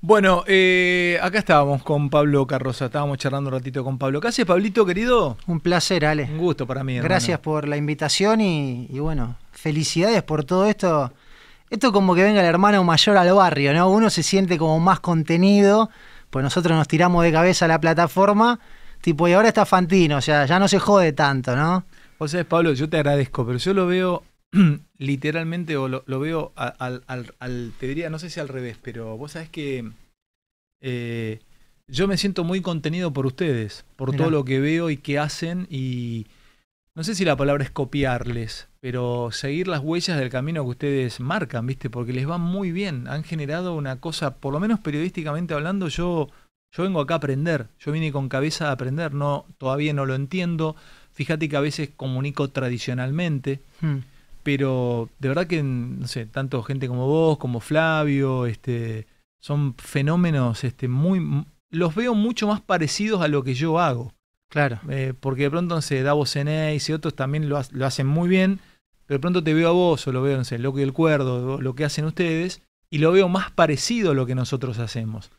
Bueno, eh, acá estábamos con Pablo Carroza, estábamos charlando un ratito con Pablo. ¿Qué haces, Pablito, querido? Un placer, Ale. Un gusto para mí. Gracias por la invitación y, bueno, felicidades por todo esto. Esto como que venga el hermano mayor al barrio, ¿no? Uno se siente como más contenido, pues nosotros nos tiramos de cabeza a la plataforma, tipo, y ahora está Fantino, o sea, ya no se jode tanto, ¿no? Vos sabés, Pablo, yo te agradezco, pero yo lo veo literalmente, o lo, veo al, te diría, no sé si al revés, pero vos sabés que eh, yo me siento muy contenido por ustedes, por todo lo que veo y que hacen y no sé si la palabra es copiarles, pero seguir las huellas del camino que ustedes marcan, ¿viste? Porque les va muy bien, han generado una cosa, por lo menos periodísticamente hablando, yo yo vengo acá a aprender, yo vine con cabeza a aprender, no todavía no lo entiendo. Fíjate que a veces comunico tradicionalmente. Hmm pero de verdad que, no sé, tanto gente como vos, como Flavio, este, son fenómenos este, muy... Los veo mucho más parecidos a lo que yo hago. Claro. Eh, porque de pronto, no sé, Davo Zeneis y otros también lo, hacen muy bien, pero de pronto te veo a vos o lo veo, no sé, Loco y el Cuerdo, lo que hacen ustedes, y lo veo más parecido a lo que nosotros hacemos.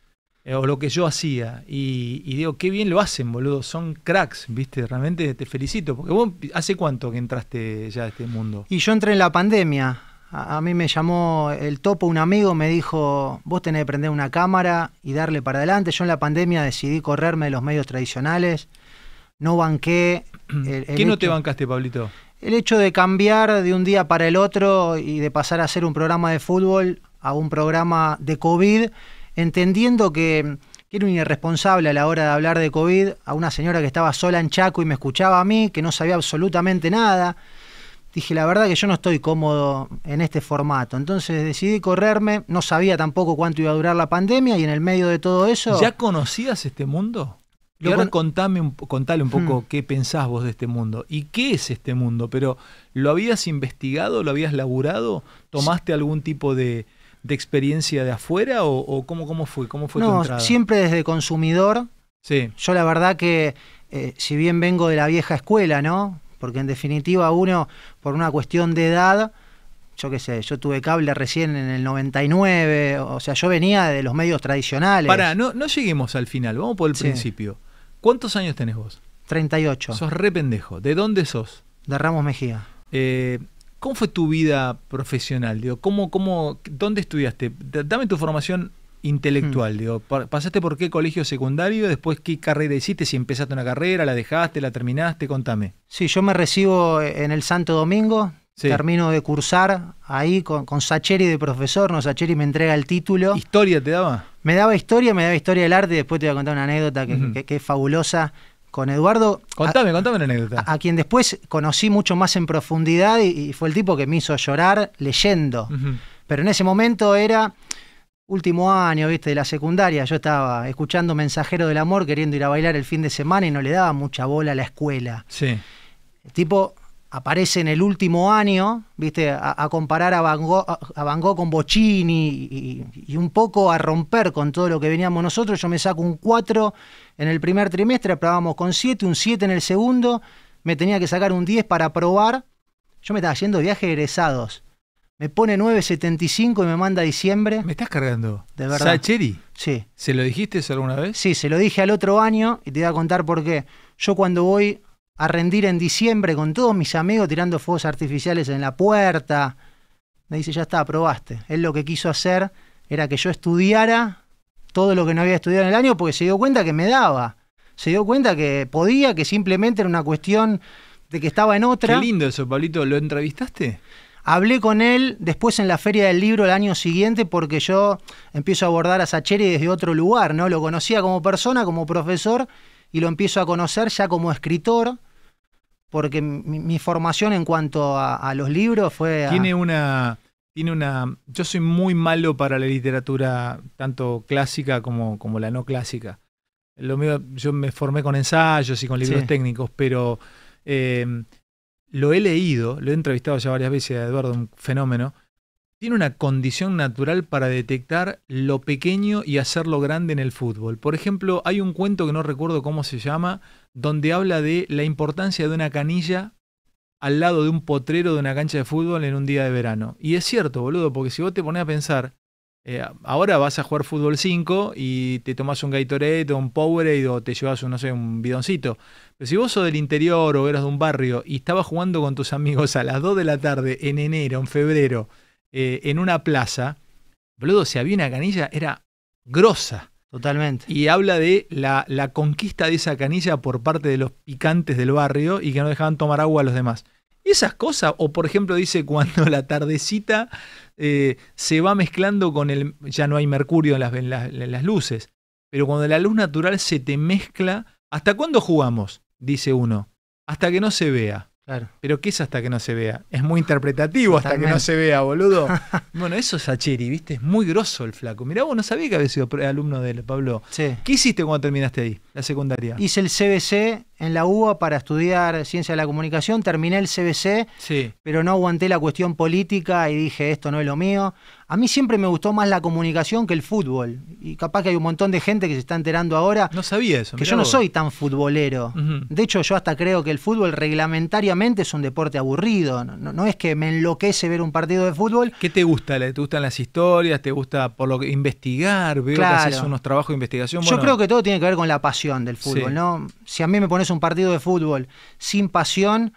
Eh, o lo que yo hacía. Y, digo, qué bien lo hacen, boludo. Son cracks, ¿viste? Realmente te felicito. Porque vos, ¿hace cuánto que entraste ya a este mundo? Y yo entré en la pandemia. A, mí me llamó el topo un amigo, me dijo, vos tenés que prender una cámara y darle para adelante. Yo en la pandemia decidí correrme de los medios tradicionales. No banqué. ¿Qué no te bancaste, Pablito? El hecho de cambiar de un día para el otro y de pasar a hacer un programa de fútbol a un programa de COVID entendiendo que, era un irresponsable a la hora de hablar de COVID, a una señora que estaba sola en Chaco y me escuchaba a mí, que no sabía absolutamente nada. Dije, la verdad que yo no estoy cómodo en este formato. Entonces decidí correrme, no sabía tampoco cuánto iba a durar la pandemia y en el medio de todo eso... ¿Ya conocías este mundo? Y ahora contame contale un poco mm. qué pensás vos de este mundo y qué es este mundo, pero ¿lo habías investigado, lo habías laburado? ¿Tomaste algún tipo de, de experiencia de afuera o, cómo, cómo, fue? ¿Cómo fue no, Siempre desde consumidor. Sí. Yo la verdad que, eh, si bien vengo de la vieja escuela, ¿no? Porque en definitiva uno, por una cuestión de edad, yo qué sé, yo tuve cable recién en el 99, o sea, yo venía de los medios tradicionales. Pará, no, no lleguemos al final, vamos por el principio. ¿Cuántos años tenés vos? 38. Sos re pendejo. ¿De dónde sos? De Ramos Mejía. Eh, ¿Cómo fue tu vida profesional? Digo, ¿cómo, cómo, ¿Dónde estudiaste? Dame tu formación intelectual. Hmm. Digo, ¿Pasaste por qué colegio secundario? Después, ¿qué carrera hiciste? Si empezaste una carrera, la dejaste, la terminaste, contame. Sí, yo me recibo eh, en el Santo Domingo. Termino de cursar ahí con, Sacheri de profesor, no, Sacheri me entrega el título. ¿Historia te daba? Me daba historia, me daba historia del arte, después te voy a contar una anécdota que, que, que es fabulosa con Eduardo. Contame, a, contame anécdota. A, quien después conocí mucho más en profundidad y, fue el tipo que me hizo llorar leyendo. Pero en ese momento era último año, viste, de la secundaria. Yo estaba escuchando Mensajero del Amor, queriendo ir a bailar el fin de semana y no le daba mucha bola a la escuela. Sí. El tipo aparece en el último año, ¿viste? A, comparar a Van, Gogh, con bochini y, un poco a romper con todo lo que veníamos nosotros. Yo me saco un 4 en el primer trimestre, probamos con 7, un 7 en el segundo, me tenía que sacar un 10 para probar. Yo me estaba yendo viaje egresados. Me pone 9.75 y me manda diciembre. ¿Me estás cargando? De verdad. ¿Sacheri? Sí. ¿Se lo dijiste alguna vez? Sí, se lo dije al otro año y te voy a contar por qué. Yo cuando voy a rendir en diciembre con todos mis amigos tirando fuegos artificiales en la puerta. Me dice, ya está, aprobaste. Él lo que quiso hacer era que yo estudiara todo lo que no había estudiado en el año porque se dio cuenta que me daba. Se dio cuenta que podía, que simplemente era una cuestión de que estaba en otra. Qué lindo eso, Pablito. ¿Lo entrevistaste? Hablé con él después en la Feria del Libro el año siguiente porque yo empiezo a abordar a Sacheri desde otro lugar, ¿no? Lo conocía como persona, como profesor y lo empiezo a conocer ya como escritor porque mi, formación en cuanto a, los libros fue... Tiene una... Tiene una. Yo soy muy malo para la literatura, tanto clásica como, como la no clásica. Lo mío, yo me formé con ensayos y con libros técnicos, pero eh, lo he leído, lo he entrevistado ya varias veces a Eduardo, un fenómeno, tiene una condición natural para detectar lo pequeño y hacerlo grande en el fútbol. Por ejemplo, hay un cuento que no recuerdo cómo se llama, donde habla de la importancia de una canilla al lado de un potrero de una cancha de fútbol en un día de verano. Y es cierto, boludo, porque si vos te pones a pensar, eh, ahora vas a jugar fútbol 5 y te tomás un Gatorade o un Powerade o te llevas, un, no sé, un bidoncito. Pero si vos sos del interior o eras de un barrio y estabas jugando con tus amigos a las 2 de la tarde en enero, en febrero, eh, en una plaza, boludo, si había una canilla, era grosa. Totalmente. Y habla de la, conquista de esa canilla por parte de los picantes del barrio y que no dejaban tomar agua a los demás. Esas cosas, o por ejemplo dice cuando la tardecita eh, se va mezclando con el... ya no hay mercurio en las luces, pero cuando la luz natural se te mezcla, ¿hasta cuándo jugamos? Dice uno, hasta que no se vea. Claro. Pero ¿qué es hasta que no se vea? Es muy interpretativo hasta que no se vea, boludo. bueno, eso es Cheri, ¿viste? Es muy grosso el flaco. Mirá, vos no sabías que había sido alumno de Pablo. Sí. ¿Qué hiciste cuando terminaste ahí? La secundaria. Hice el CBC en la UBA para estudiar ciencia de la comunicación, terminé el CBC, pero no aguanté la cuestión política y dije, esto no es lo mío. A mí siempre me gustó más la comunicación que el fútbol. Y capaz que hay un montón de gente que se está enterando ahora. No sabía eso. Que yo no soy tan futbolero. De hecho, yo hasta creo que el fútbol reglamentariamente es un deporte aburrido. No, es que me enloquece ver un partido de fútbol. ¿Qué te gusta? ¿Te gustan las historias? ¿Te gusta por lo investigar? Veo que haces unos trabajos de investigación. yo creo que todo tiene que ver con la pasión del fútbol, ¿no? Si a mí me pones un partido de fútbol sin pasión,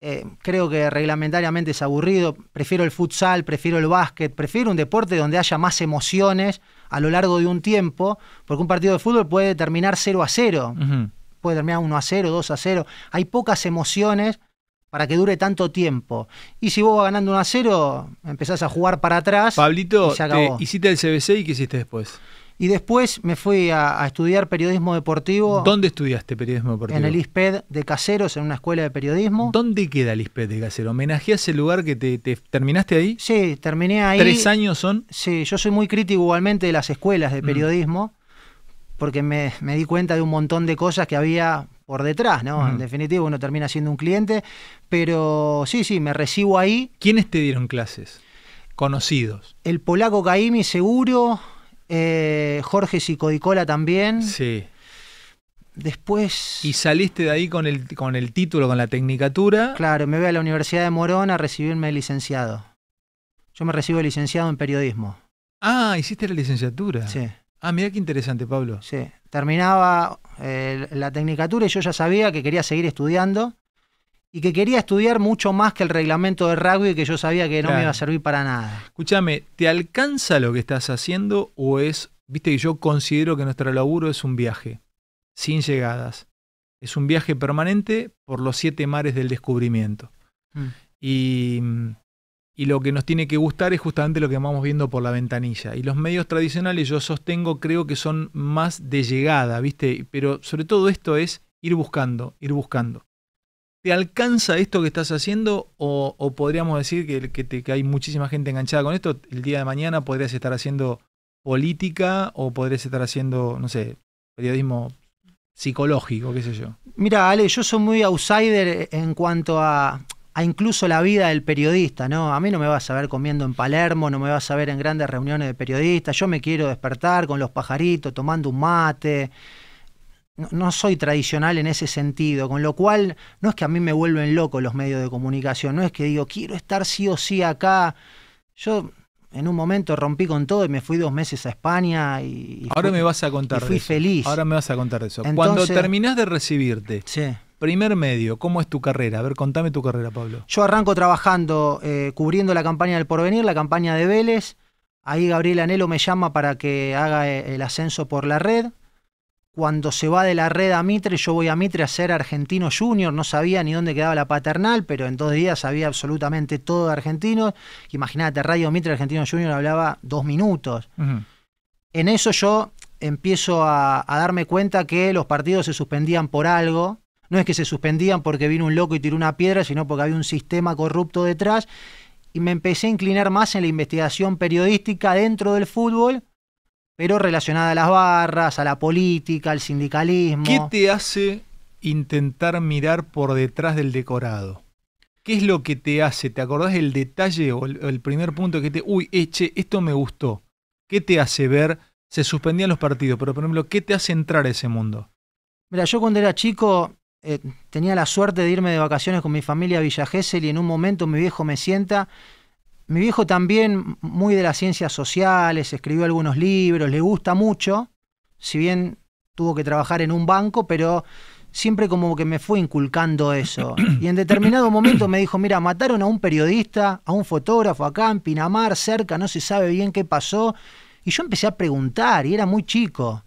eh, creo que reglamentariamente es aburrido. Prefiero el futsal, prefiero el básquet, prefiero un deporte donde haya más emociones a lo largo de un tiempo, porque un partido de fútbol puede terminar 0 a 0, puede terminar 1 a 0, 2 a 0. Hay pocas emociones para que dure tanto tiempo. Y si vos vas ganando 1 a 0, empezás a jugar para atrás. Pablito, y hiciste el CBC y qué hiciste después? Y después me fui a, estudiar periodismo deportivo. ¿Dónde estudiaste periodismo deportivo? En el ISPED de Caseros, en una escuela de periodismo. ¿Dónde queda el ISPED de Caseros? ¿Homenajeas ese lugar que te, terminaste ahí? Sí, terminé ahí. ¿Tres años son? Sí, yo soy muy crítico igualmente de las escuelas de mm. periodismo, porque me, di cuenta de un montón de cosas que había por detrás, ¿no? Mm. En definitiva, uno termina siendo un cliente, pero sí, sí, me recibo ahí. ¿Quiénes te dieron clases? Conocidos. El polaco Caimi, seguro eh, Jorge Sicodicola también. Sí. Después. Y saliste de ahí con el, con el título, con la tecnicatura. Claro, me voy a la Universidad de Morón a recibirme de licenciado. Yo me recibo licenciado en periodismo. Ah, hiciste la licenciatura. Sí. Ah, mira qué interesante, Pablo. Sí. Terminaba eh, la tecnicatura y yo ya sabía que quería seguir estudiando y que quería estudiar mucho más que el reglamento de rugby que yo sabía que no me iba a servir para nada. Escúchame, ¿te alcanza lo que estás haciendo o es, viste que yo considero que nuestro laburo es un viaje, sin llegadas? Es un viaje permanente por los siete mares del descubrimiento. Mm. y lo que nos tiene que gustar es justamente lo que vamos viendo por la ventanilla. Y los medios tradicionales yo sostengo, creo que son más de llegada, ¿viste? Pero sobre todo esto es ir buscando, ir buscando. ¿Te alcanza esto que estás haciendo o, podríamos decir que, hay muchísima gente enganchada con esto? El día de mañana podrías estar haciendo política o podrías estar haciendo, no sé, periodismo psicológico, qué sé yo. Mira, Ale, yo soy muy outsider en cuanto a, a, incluso la vida del periodista, ¿no? A mí no me vas a ver comiendo en Palermo, no me vas a ver en grandes reuniones de periodistas, yo me quiero despertar con los pajaritos, tomando un mate no, soy tradicional en ese sentido, con lo cual no es que a mí me vuelven loco los medios de comunicación, no es que digo, quiero estar sí o sí acá. Yo en un momento rompí con todo y me fui dos meses a España y... Ahora me vas a contar. fui feliz. Ahora me vas a contar eso. Cuando terminás de recibirte, sí. primer medio, ¿cómo es tu carrera? A ver, contame tu carrera, Pablo. Yo arranco trabajando, eh, cubriendo la campaña del porvenir, la campaña de Vélez. Ahí Gabriel Anelo me llama para que haga eh, el ascenso por la red cuando se va de la red a Mitre, yo voy a Mitre a ser argentino junior, no sabía ni dónde quedaba la paternal, pero en dos días sabía absolutamente todo de argentinos. Imagínate, Radio Mitre Argentino Junior hablaba dos minutos. En eso yo empiezo a, a, darme cuenta que los partidos se suspendían por algo. No es que se suspendían porque vino un loco y tiró una piedra, sino porque había un sistema corrupto detrás. Y me empecé a inclinar más en la investigación periodística dentro del fútbol pero relacionada a las barras, a la política, al sindicalismo. ¿Qué te hace intentar mirar por detrás del decorado? ¿Qué es lo que te hace? ¿Te acordás el detalle o el, primer punto que te... Uy, eche, eh, esto me gustó. ¿Qué te hace ver? Se suspendían los partidos, pero por ejemplo, ¿qué te hace entrar a ese mundo? Mira, yo cuando era chico eh, tenía la suerte de irme de vacaciones con mi familia a Villa y en un momento mi viejo me sienta mi viejo también, muy de las ciencias sociales, escribió algunos libros, le gusta mucho, si bien tuvo que trabajar en un banco, pero siempre como que me fue inculcando eso. Y en determinado momento me dijo, mira, mataron a un periodista, a un fotógrafo acá en Pinamar, cerca, no se sabe bien qué pasó. Y yo empecé a preguntar, y era muy chico.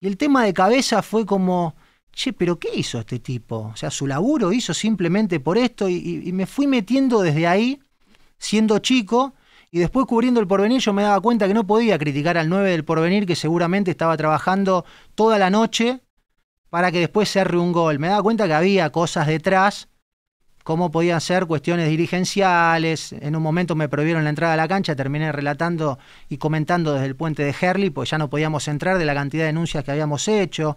Y el tema de cabeza fue como, che, pero ¿qué hizo este tipo? O sea, su laburo hizo simplemente por esto y, y me fui metiendo desde ahí siendo chico y después cubriendo el porvenir yo me daba cuenta que no podía criticar al 9 del porvenir que seguramente estaba trabajando toda la noche para que después cerre un gol. Me daba cuenta que había cosas detrás, como podían ser cuestiones dirigenciales. En un momento me prohibieron la entrada a la cancha, terminé relatando y comentando desde el puente de Herli, pues ya no podíamos entrar de la cantidad de denuncias que habíamos hecho.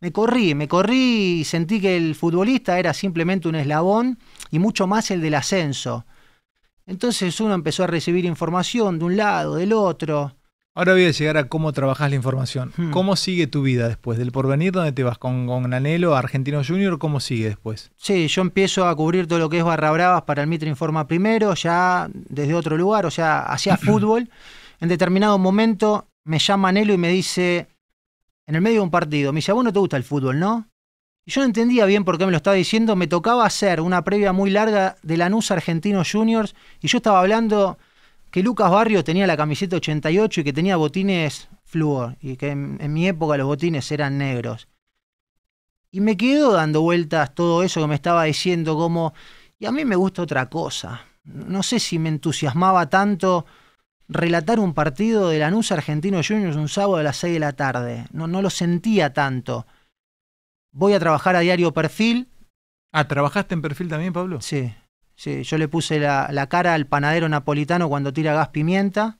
Me corrí, me corrí y sentí que el futbolista era simplemente un eslabón y mucho más el del ascenso. Entonces uno empezó a recibir información de un lado, del otro. Ahora voy a llegar a cómo trabajas la información. Hmm. ¿Cómo sigue tu vida después del porvenir? ¿Dónde te vas con, con Anhelo, Argentino Junior? ¿Cómo sigue después? Sí, yo empiezo a cubrir todo lo que es Barra Bravas para el Mitre Informa primero, ya desde otro lugar, o sea, hacía fútbol. En determinado momento me llama Anelo y me dice, en el medio de un partido, me dice, a vos no te gusta el fútbol, ¿no? yo no entendía bien por qué me lo estaba diciendo. Me tocaba hacer una previa muy larga de Lanús Argentino Juniors y yo estaba hablando que Lucas Barrio tenía la camiseta 88 y que tenía botines flúor y que en, mi época los botines eran negros. Y me quedo dando vueltas todo eso que me estaba diciendo como, y a mí me gusta otra cosa. No sé si me entusiasmaba tanto relatar un partido de Lanús Argentino Juniors un sábado a las 6 de la tarde. No, no lo sentía tanto voy a trabajar a diario perfil. Ah, ¿trabajaste en perfil también, Pablo? Sí, sí. Yo le puse la, cara al panadero napolitano cuando tira gas pimienta.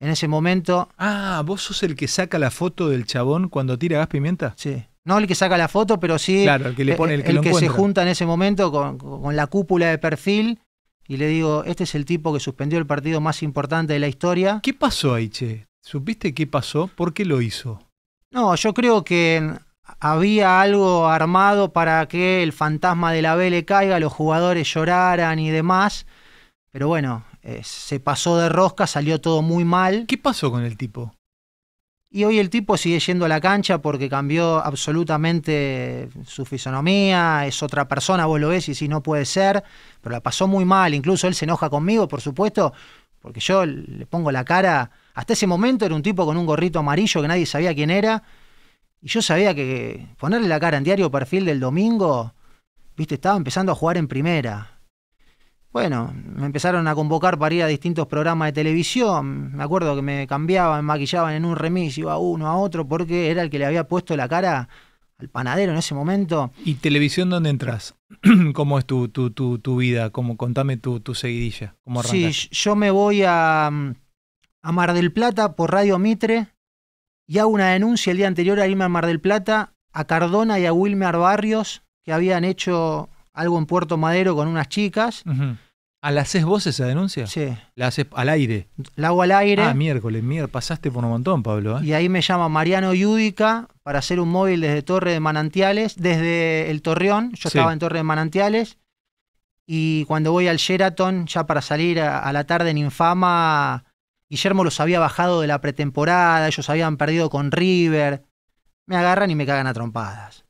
En ese momento. Ah, vos sos el que saca la foto del chabón cuando tira gas pimienta. Sí. No el que saca la foto, pero sí. Claro, el que le eh, pone el que, el que se junta en ese momento con, la cúpula de perfil y le digo, este es el tipo que suspendió el partido más importante de la historia. ¿Qué pasó aiche ¿Supiste qué pasó? ¿Por qué lo hizo? No, yo creo que había algo armado para que el fantasma de la B le caiga, los jugadores lloraran y demás. Pero bueno, eh, se pasó de rosca, salió todo muy mal. ¿Qué pasó con el tipo? Y hoy el tipo sigue yendo a la cancha porque cambió absolutamente su fisonomía, es otra persona, vos lo ves y si no puede ser, pero la pasó muy mal, incluso él se enoja conmigo, por supuesto, porque yo le pongo la cara, hasta ese momento era un tipo con un gorrito amarillo que nadie sabía quién era, y yo sabía que ponerle la cara en diario perfil del domingo, viste, estaba empezando a jugar en primera. Bueno, me empezaron a convocar para ir a distintos programas de televisión. Me acuerdo que me cambiaban, me maquillaban en un remis, iba uno a otro, porque era el que le había puesto la cara al panadero en ese momento. ¿Y televisión dónde entras? ¿Cómo es tu, tu, vida? ¿Cómo, contame tu, tu seguidilla. sí, yo me voy a, mm, a Mar del Plata por Radio Mitre y hago una denuncia el día anterior a irme Mar del Plata, a Cardona y a Wilmer Barrios, que habían hecho algo en Puerto Madero con unas chicas. ¿A las seis vos esa denuncia? Sí. ¿La haces al aire? La hago al aire. Ah, miércoles, miércoles. Pasaste por un montón, Pablo. ¿eh? Y ahí me llama Mariano Yúdica para hacer un móvil desde Torre de Manantiales, desde el Torreón. Yo estaba en Torre de Manantiales. Y cuando voy al Sheraton, ya para salir a la tarde en Infama, Guillermo los había bajado de la pretemporada, ellos habían perdido con River. Me agarran y me cagan a trompadas.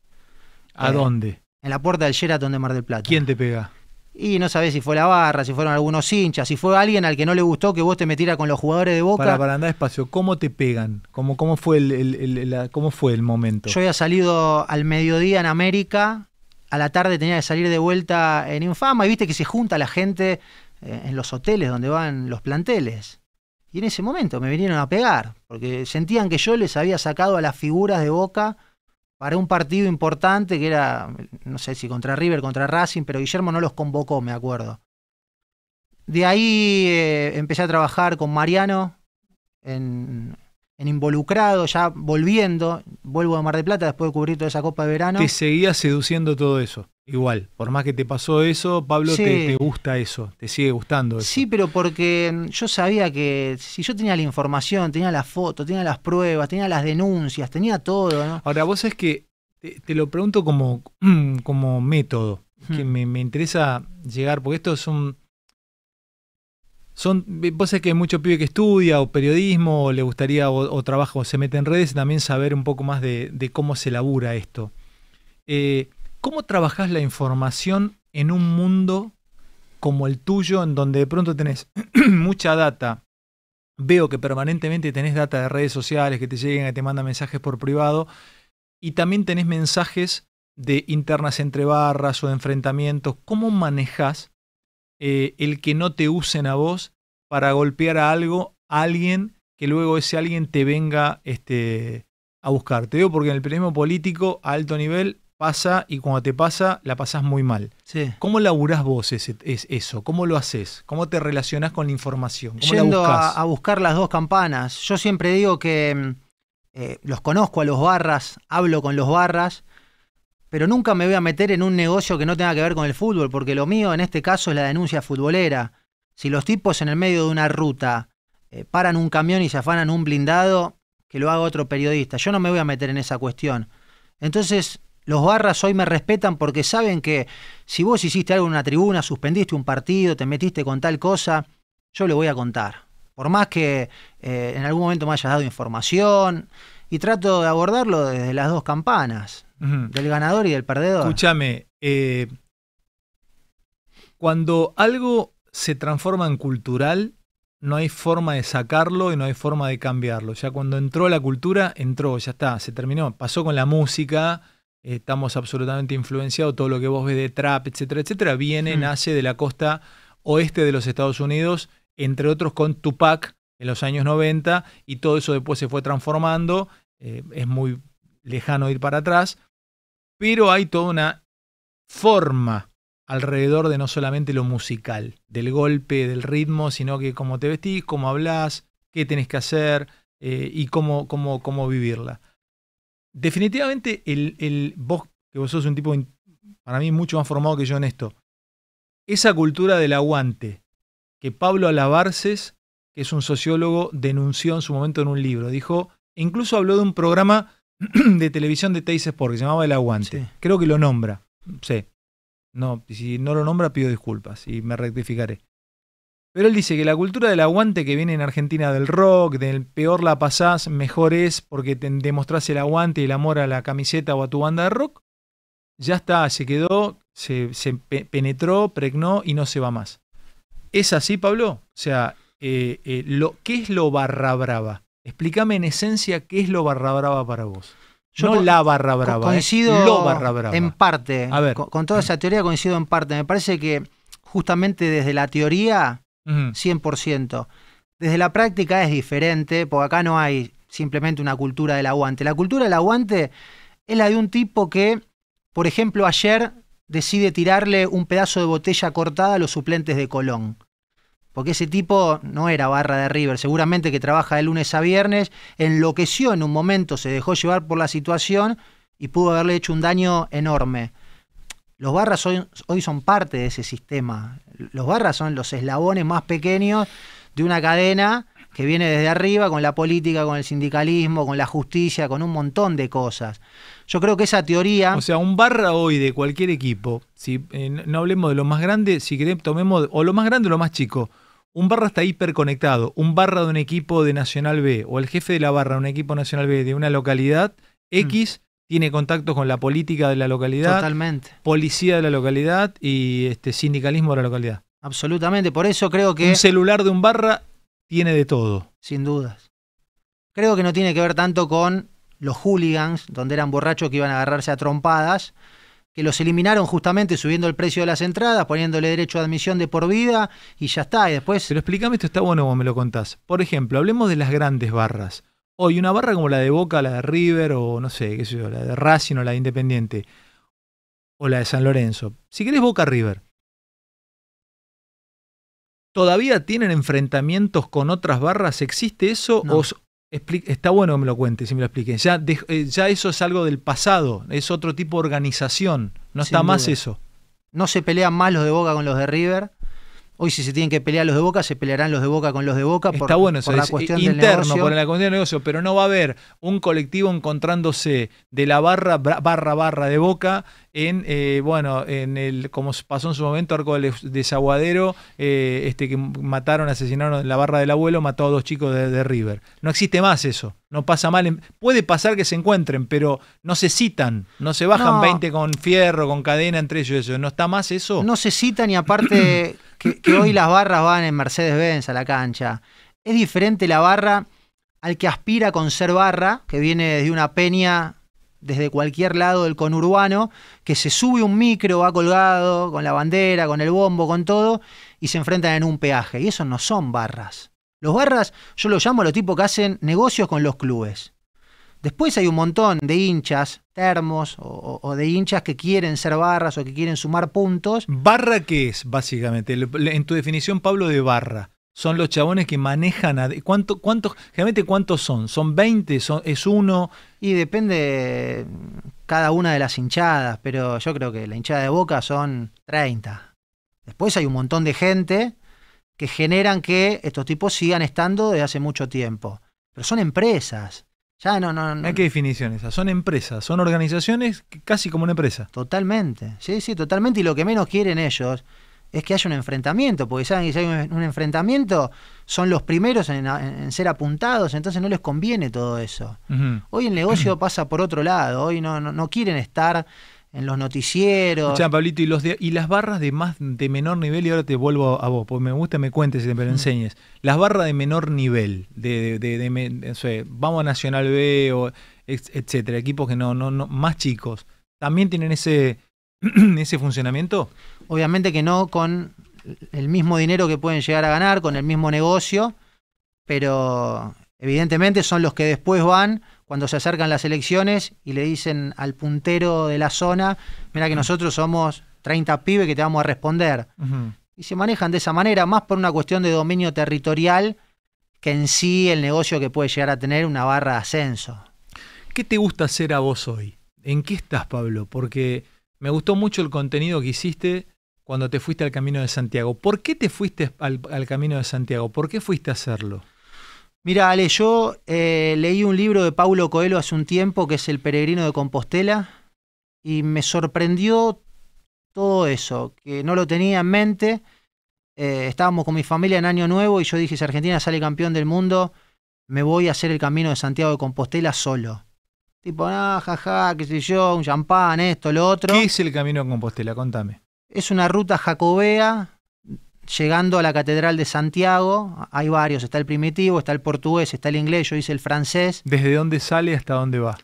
¿A eh, dónde? En la puerta del Sheraton de Mar del Plata. ¿Quién te pega? Y no sabes si fue la barra, si fueron algunos hinchas, si fue alguien al que no le gustó que vos te metieras con los jugadores de Boca. Para, para andar espacio. ¿cómo te pegan? ¿Cómo, cómo, fue el, ¿Cómo fue el momento? Yo había salido al mediodía en América, a la tarde tenía que salir de vuelta en Infama y viste que se junta la gente eh, en los hoteles donde van los planteles. Y en ese momento me vinieron a pegar, porque sentían que yo les había sacado a las figuras de Boca para un partido importante que era, no sé si contra River, contra Racing, pero Guillermo no los convocó, me acuerdo. De ahí eh, empecé a trabajar con Mariano en, involucrado, ya volviendo, vuelvo a Mar de Plata después de cubrir toda esa Copa de Verano. Te seguía seduciendo todo eso. Igual, por más que te pasó eso, Pablo, te, gusta eso, te sigue gustando Sí, pero porque mm, yo sabía que si yo tenía la información, tenía las fotos, tenía las pruebas, tenía las denuncias, tenía todo. Ahora, vos es que te, lo pregunto como, como método, que me, me interesa llegar, porque esto es un son, vos que hay mucho pibe que estudia o periodismo, o le gustaría o, trabajo trabaja o se mete en redes, también saber un poco más de, cómo se labura esto. Eh, ¿Cómo trabajás la información en un mundo como el tuyo, en donde de pronto tenés mucha data? Veo que permanentemente tenés data de redes sociales que te llegan, que te mandan mensajes por privado, y también tenés mensajes de internas entre barras o de enfrentamientos. ¿Cómo manejás eh, el que no te usen a vos para golpear a algo, a alguien, que luego ese alguien te venga este, a buscar. Te digo porque en el periodismo político a alto nivel pasa y cuando te pasa la pasás muy mal. ¿Cómo laburás vos es, eso? ¿Cómo lo haces? ¿Cómo te relacionás con la información? ¿Cómo Yendo a, a, buscar las dos campanas. Yo siempre digo que mm, eh, los conozco a los barras, hablo con los barras pero nunca me voy a meter en un negocio que no tenga que ver con el fútbol, porque lo mío en este caso es la denuncia futbolera. Si los tipos en el medio de una ruta eh, paran un camión y se afanan un blindado, que lo haga otro periodista. Yo no me voy a meter en esa cuestión. Entonces, los barras hoy me respetan porque saben que si vos hiciste algo en una tribuna, suspendiste un partido, te metiste con tal cosa, yo lo voy a contar. Por más que eh, en algún momento me hayas dado información, y trato de abordarlo desde las dos campanas del ganador y del perdedor. Escúchame, eh, cuando algo se transforma en cultural, no hay forma de sacarlo y no hay forma de cambiarlo. Ya cuando entró la cultura, entró, ya está, se terminó. Pasó con la música, estamos absolutamente influenciados, todo lo que vos ves de trap, etcétera, etcétera, viene, hmm. nace de la costa oeste de los Estados Unidos, entre otros con Tupac en los años 90, y todo eso después se fue transformando, eh, es muy lejano ir para atrás, pero hay toda una forma alrededor de no solamente lo musical, del golpe, del ritmo, sino que cómo te vestís, cómo hablas, qué tenés que hacer eh, y cómo, cómo, cómo vivirla. Definitivamente, el, el, vos, que vos sos un tipo para mí mucho más formado que yo en esto, esa cultura del aguante que Pablo Alabarces, que es un sociólogo, denunció en su momento en un libro, dijo, incluso habló de un programa de televisión de Teis Sport se llamaba El Aguante. Creo que lo nombra. Sí. No, si no lo nombra, pido disculpas y me rectificaré. Pero él dice que la cultura del aguante que viene en Argentina del rock, del peor la pasás, mejor es porque te demostrás el aguante y el amor a la camiseta o a tu banda de rock, ya está, se quedó, se, penetró, pregnó y no se va más. ¿Es así, Pablo? O sea, eh, eh, lo, ¿qué es lo barra brava? Explícame en esencia qué es lo barra brava para vos. Yo no la barra brava. Eh, coincido lo barra en parte. A ver. Con, toda esa teoría coincido en parte. Me parece que justamente desde la teoría, 100%. Desde la práctica es diferente, porque acá no hay simplemente una cultura del aguante. La cultura del aguante es la de un tipo que, por ejemplo, ayer decide tirarle un pedazo de botella cortada a los suplentes de Colón. Porque ese tipo no era barra de River, seguramente que trabaja de lunes a viernes, enloqueció en un momento, se dejó llevar por la situación y pudo haberle hecho un daño enorme. Los barras hoy, son parte de ese sistema. Los barras son los eslabones más pequeños de una cadena que viene desde arriba con la política, con el sindicalismo, con la justicia, con un montón de cosas. Yo creo que esa teoría... O sea, un barra hoy de cualquier equipo, si eh, no hablemos de lo más grande, si queremos tomemos o lo más grande o lo más chico, un barra está hiperconectado, un barra de un equipo de Nacional B o el jefe de la barra de un equipo Nacional B de una localidad mm. X tiene contacto con la política de la localidad, Totalmente. policía de la localidad y este sindicalismo de la localidad. Absolutamente, por eso creo que... Un celular de un barra tiene de todo. Sin dudas. Creo que no tiene que ver tanto con los hooligans, donde eran borrachos que iban a agarrarse a trompadas, que los eliminaron justamente subiendo el precio de las entradas, poniéndole derecho a admisión de por vida y ya está. Y después. Pero explícame esto, está bueno vos me lo contás. Por ejemplo, hablemos de las grandes barras. Hoy, una barra como la de Boca, la de River, o no sé, qué sé la de Racing o la de Independiente, o la de San Lorenzo. Si querés Boca River. ¿Todavía tienen enfrentamientos con otras barras? ¿Existe eso? está bueno que me lo cuente si me lo expliques. Ya, eh, ya eso es algo del pasado, es otro tipo de organización, no está más eso. No se pelean más los de Boca con los de River. Hoy si se tienen que pelear los de Boca, se pelearán los de Boca con los de Boca por, Está bueno la cuestión interno, negocio. por la cuestión negocio, pero no va a haber un colectivo encontrándose de la barra barra barra de Boca en, eh, bueno, en el, como pasó en su momento, Arco del Desaguadero eh, este, que mataron, asesinaron en la barra del abuelo, mató a dos chicos de, River. No existe más eso. No pasa mal. puede pasar que se encuentren, pero no se citan. No se bajan 20 con fierro, con cadena entre ellos. Eso. ¿No está más eso? No se citan y aparte que, que hoy las barras van en Mercedes-Benz a la cancha. Es diferente la barra al que aspira con ser barra, que viene de una peña desde cualquier lado del conurbano, que se sube un micro, va colgado, con la bandera, con el bombo, con todo, y se enfrentan en un peaje. Y eso no son barras. Los barras, yo los llamo a los tipos que hacen negocios con los clubes. Después hay un montón de hinchas, termos o, o, de hinchas que quieren ser barras o que quieren sumar puntos. ¿Barra qué es, básicamente? En tu definición, Pablo, de barra son los chabones que manejan. A, ¿cuánto, cuántos, generalmente, ¿cuántos son? ¿Son 20? Son, ¿Es uno? Y depende cada una de las hinchadas, pero yo creo que la hinchada de boca son 30. Después hay un montón de gente que generan que estos tipos sigan estando desde hace mucho tiempo. Pero son empresas. Ya no, no, no. ¿Qué definición esa? Son empresas, son organizaciones casi como una empresa. Totalmente, sí, sí, totalmente. Y lo que menos quieren ellos es que haya un enfrentamiento, porque saben que si hay un, enfrentamiento son los primeros en, ser apuntados, entonces no les conviene todo eso. Hoy el negocio pasa por otro lado, hoy no, no, quieren estar en los noticieros. Pablito, y, los y las barras de más de menor nivel, y ahora te vuelvo a vos, porque me gusta me cuentes y me lo enseñes. Las barras de menor nivel, de, vamos a Nacional B, o, etcétera, equipos que no, no, no, más chicos, ¿también tienen ese, ese funcionamiento? obviamente que no con el mismo dinero que pueden llegar a ganar, con el mismo negocio, pero evidentemente son los que después van cuando se acercan las elecciones y le dicen al puntero de la zona, mira que nosotros somos 30 pibes que te vamos a responder. Y se manejan de esa manera, más por una cuestión de dominio territorial que en sí el negocio que puede llegar a tener una barra de ascenso. ¿Qué te gusta hacer a vos hoy? ¿En qué estás, Pablo? Porque me gustó mucho el contenido que hiciste cuando te fuiste al Camino de Santiago. ¿Por qué te fuiste al, Camino de Santiago? ¿Por qué fuiste a hacerlo? Mira, Ale, yo eh, leí un libro de Paulo Coelho hace un tiempo que es El Peregrino de Compostela y me sorprendió todo eso, que no lo tenía en mente. Eh, estábamos con mi familia en Año Nuevo y yo dije, si Argentina sale campeón del mundo, me voy a hacer el camino de Santiago de Compostela solo. Tipo, ah, jaja, qué sé yo, un champán, esto, lo otro. ¿Qué es el camino de Compostela? Contame. Es una ruta jacobea llegando a la Catedral de Santiago. Hay varios, está el primitivo, está el portugués, está el inglés, yo hice el francés. ¿Desde dónde sale hasta dónde va?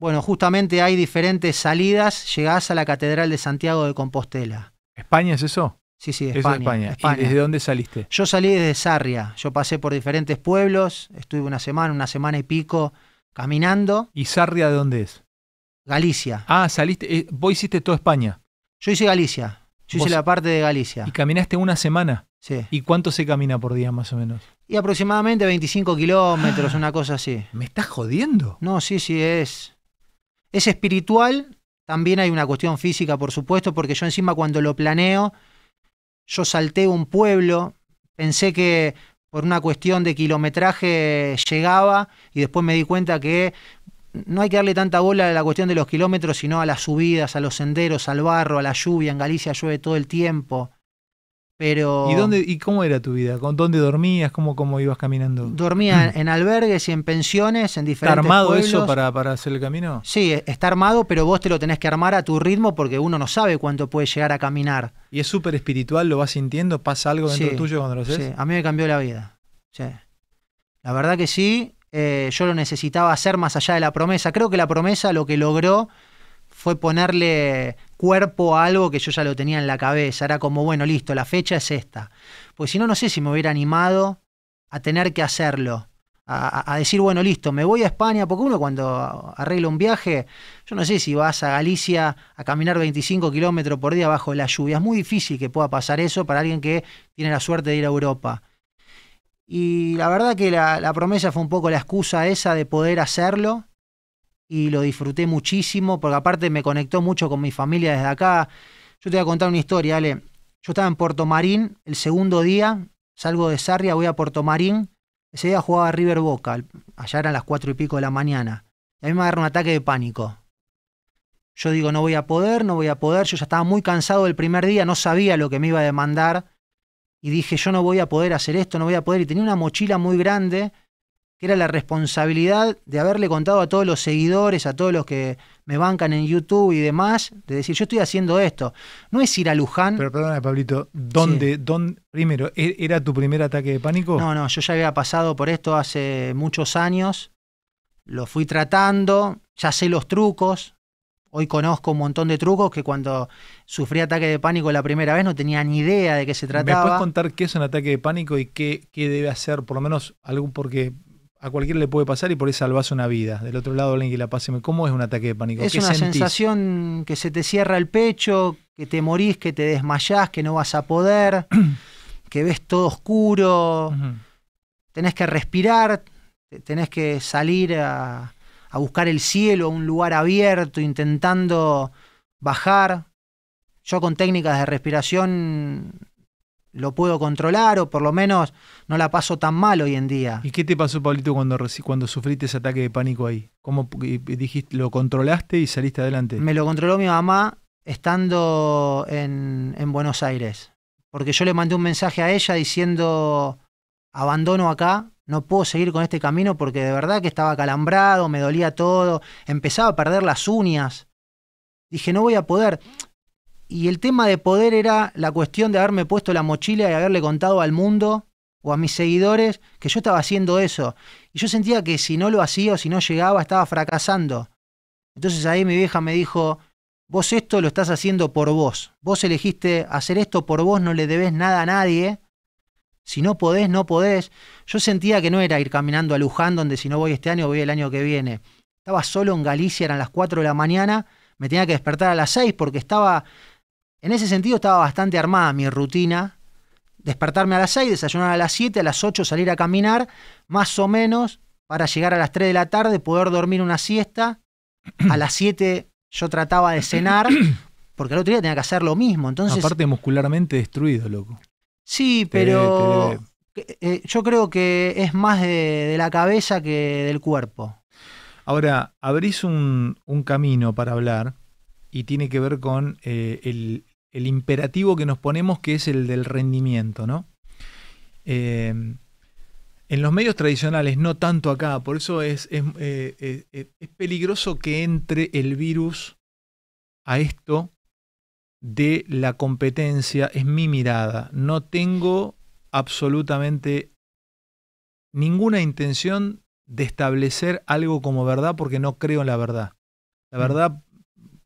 Bueno, justamente hay diferentes salidas, llegás a la Catedral de Santiago de Compostela. ¿España es eso? Sí, sí, España, es España. ¿Y desde dónde saliste? Yo salí desde Sarria, yo pasé por diferentes pueblos, estuve una semana, una semana y pico caminando. ¿Y Sarria de dónde es? Galicia. Ah, saliste, eh, vos hiciste toda España. Yo hice Galicia. Yo hice la parte de Galicia. ¿Y caminaste una semana? Sí. ¿Y cuánto se camina por día más o menos? Y aproximadamente 25 kilómetros, una cosa así. ¿Me estás jodiendo? No, sí, sí, es. Es espiritual. También hay una cuestión física, por supuesto, porque yo encima cuando lo planeo, yo salté un pueblo. Pensé que por una cuestión de kilometraje llegaba y después me di cuenta que no hay que darle tanta bola a la cuestión de los kilómetros, sino a las subidas, a los senderos, al barro, a la lluvia. En Galicia llueve todo el tiempo. Pero... ¿Y, dónde, ¿Y cómo era tu vida? ¿Con dónde dormías? ¿Cómo, cómo ibas caminando? Dormía en albergues y en pensiones, en diferentes ¿Está armado eso para, para, hacer el camino? Sí, está armado, pero vos te lo tenés que armar a tu ritmo porque uno no sabe cuánto puede llegar a caminar. ¿Y es súper espiritual? ¿Lo vas sintiendo? ¿Pasa algo dentro tuyo cuando lo haces? Sí, a mí me cambió la vida. La verdad que sí, eh, yo lo necesitaba hacer más allá de la promesa. Creo que la promesa lo que logró fue ponerle cuerpo a algo que yo ya lo tenía en la cabeza. Era como, bueno, listo, la fecha es esta. Pues si no, no sé si me hubiera animado a tener que hacerlo. A, a, decir, bueno, listo, me voy a España, porque uno cuando arregla un viaje, yo no sé si vas a Galicia a caminar 25 kilómetros por día bajo la lluvia, es muy difícil que pueda pasar eso para alguien que tiene la suerte de ir a Europa. Y la verdad que la, promesa fue un poco la excusa esa de poder hacerlo. Y lo disfruté muchísimo, porque aparte me conectó mucho con mi familia desde acá. Yo te voy a contar una historia, Ale. Yo estaba en Puerto Marín el segundo día, salgo de Sarria, voy a Puerto Marín. Ese día jugaba River Boca, allá eran las cuatro y pico de la mañana. Y a mí me agarra un ataque de pánico. Yo digo, no voy a poder, no voy a poder. Yo ya estaba muy cansado el primer día, no sabía lo que me iba a demandar y dije, yo no voy a poder hacer esto, no voy a poder. Y tenía una mochila muy grande, que era la responsabilidad de haberle contado a todos los seguidores, a todos los que me bancan en YouTube y demás, de decir, yo estoy haciendo esto. No es ir a Luján. Pero perdona, Pablito, ¿dónde, primero, e-, ¿era tu primer ataque de pánico? No, no, yo ya había pasado por esto hace muchos años. Lo fui tratando, ya sé los trucos, Hoy conozco un montón de trucos que cuando sufrí ataque de pánico la primera vez no tenía ni idea de qué se trataba. ¿Me puedes contar qué es un ataque de pánico y qué, debe hacer? Por lo menos algo porque a cualquiera le puede pasar y por eso salvas una vida. Del otro lado alguien que la pase, ¿cómo es un ataque de pánico? Es una sensación que se te cierra el pecho, que te morís, que te desmayás, que no vas a poder, que ves todo oscuro, tenés que respirar, tenés que salir a a buscar el cielo, a un lugar abierto, intentando bajar. Yo con técnicas de respiración lo puedo controlar o por lo menos no la paso tan mal hoy en día. ¿Y qué te pasó, Pablito, cuando, cuando sufriste ese ataque de pánico ahí? ¿Cómo dijiste, lo controlaste y saliste adelante? Me lo controló mi mamá estando en, en Buenos Aires, porque yo le mandé un mensaje a ella diciendo, abandono acá, no puedo seguir con este camino porque de verdad que estaba calambrado, me dolía todo, empezaba a perder las uñas. Dije, no voy a poder. Y el tema de poder era la cuestión de haberme puesto la mochila y haberle contado al mundo o a mis seguidores que yo estaba haciendo eso. Y yo sentía que si no lo hacía o si no llegaba estaba fracasando. Entonces ahí mi vieja me dijo, vos esto lo estás haciendo por vos. Vos elegiste hacer esto por vos, no le debes nada a nadie si no podés, no podés. Yo sentía que no era ir caminando a Luján, donde si no voy este año, voy el año que viene. Estaba solo en Galicia, eran las 4 de la mañana, me tenía que despertar a las 6 porque estaba, en ese sentido estaba bastante armada mi rutina. Despertarme a las 6, desayunar a las 7, a las 8 salir a caminar, más o menos, para llegar a las 3 de la tarde, poder dormir una siesta. A las 7 yo trataba de cenar, porque el otro día tenía que hacer lo mismo. Entonces, Aparte muscularmente destruido, loco. Sí, eh, pero eh, eh, yo creo que es más de, la cabeza que del cuerpo. Ahora, abrís un, camino para hablar y tiene que ver con el, imperativo que nos ponemos, que es el del rendimiento, ¿no? en los medios tradicionales, no tanto acá, por eso es, peligroso que entre el virus a esto de la competencia es mi mirada. No tengo absolutamente ninguna intención de establecer algo como verdad porque no creo en la verdad. La mm. verdad,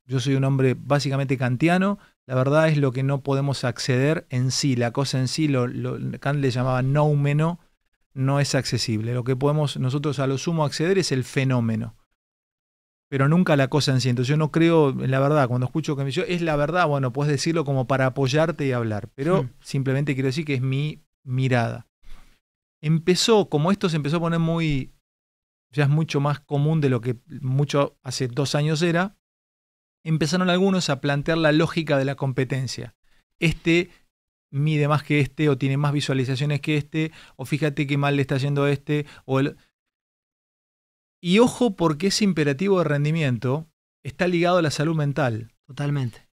yo soy un hombre básicamente kantiano, la verdad es lo que no podemos acceder en sí, la cosa en sí, lo, Kant le llamaba noumeno, no es accesible. Lo que podemos nosotros a lo sumo acceder es el fenómeno pero nunca la cosa en sí. Entonces yo no creo en la verdad. Cuando escucho que me dice, es la verdad, bueno, puedes decirlo como para apoyarte y hablar, pero hmm. simplemente quiero decir que es mi mirada. Empezó, como esto se empezó a poner muy, ya es mucho más común de lo que mucho hace dos años era, empezaron algunos a plantear la lógica de la competencia. Este mide más que este o tiene más visualizaciones que este, o fíjate qué mal le está yendo a este, o el... Y ojo porque ese imperativo de rendimiento está ligado a la salud mental. Totalmente.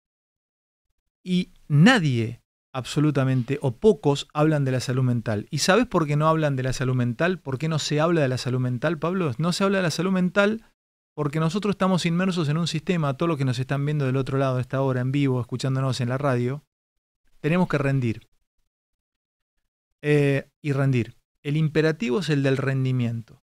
Y nadie, absolutamente, o pocos, hablan de la salud mental. ¿Y sabes por qué no hablan de la salud mental? ¿Por qué no se habla de la salud mental, Pablo? No se habla de la salud mental porque nosotros estamos inmersos en un sistema, todos los que nos están viendo del otro lado de esta hora, en vivo, escuchándonos en la radio, tenemos que rendir. Eh, y rendir. El imperativo es el del rendimiento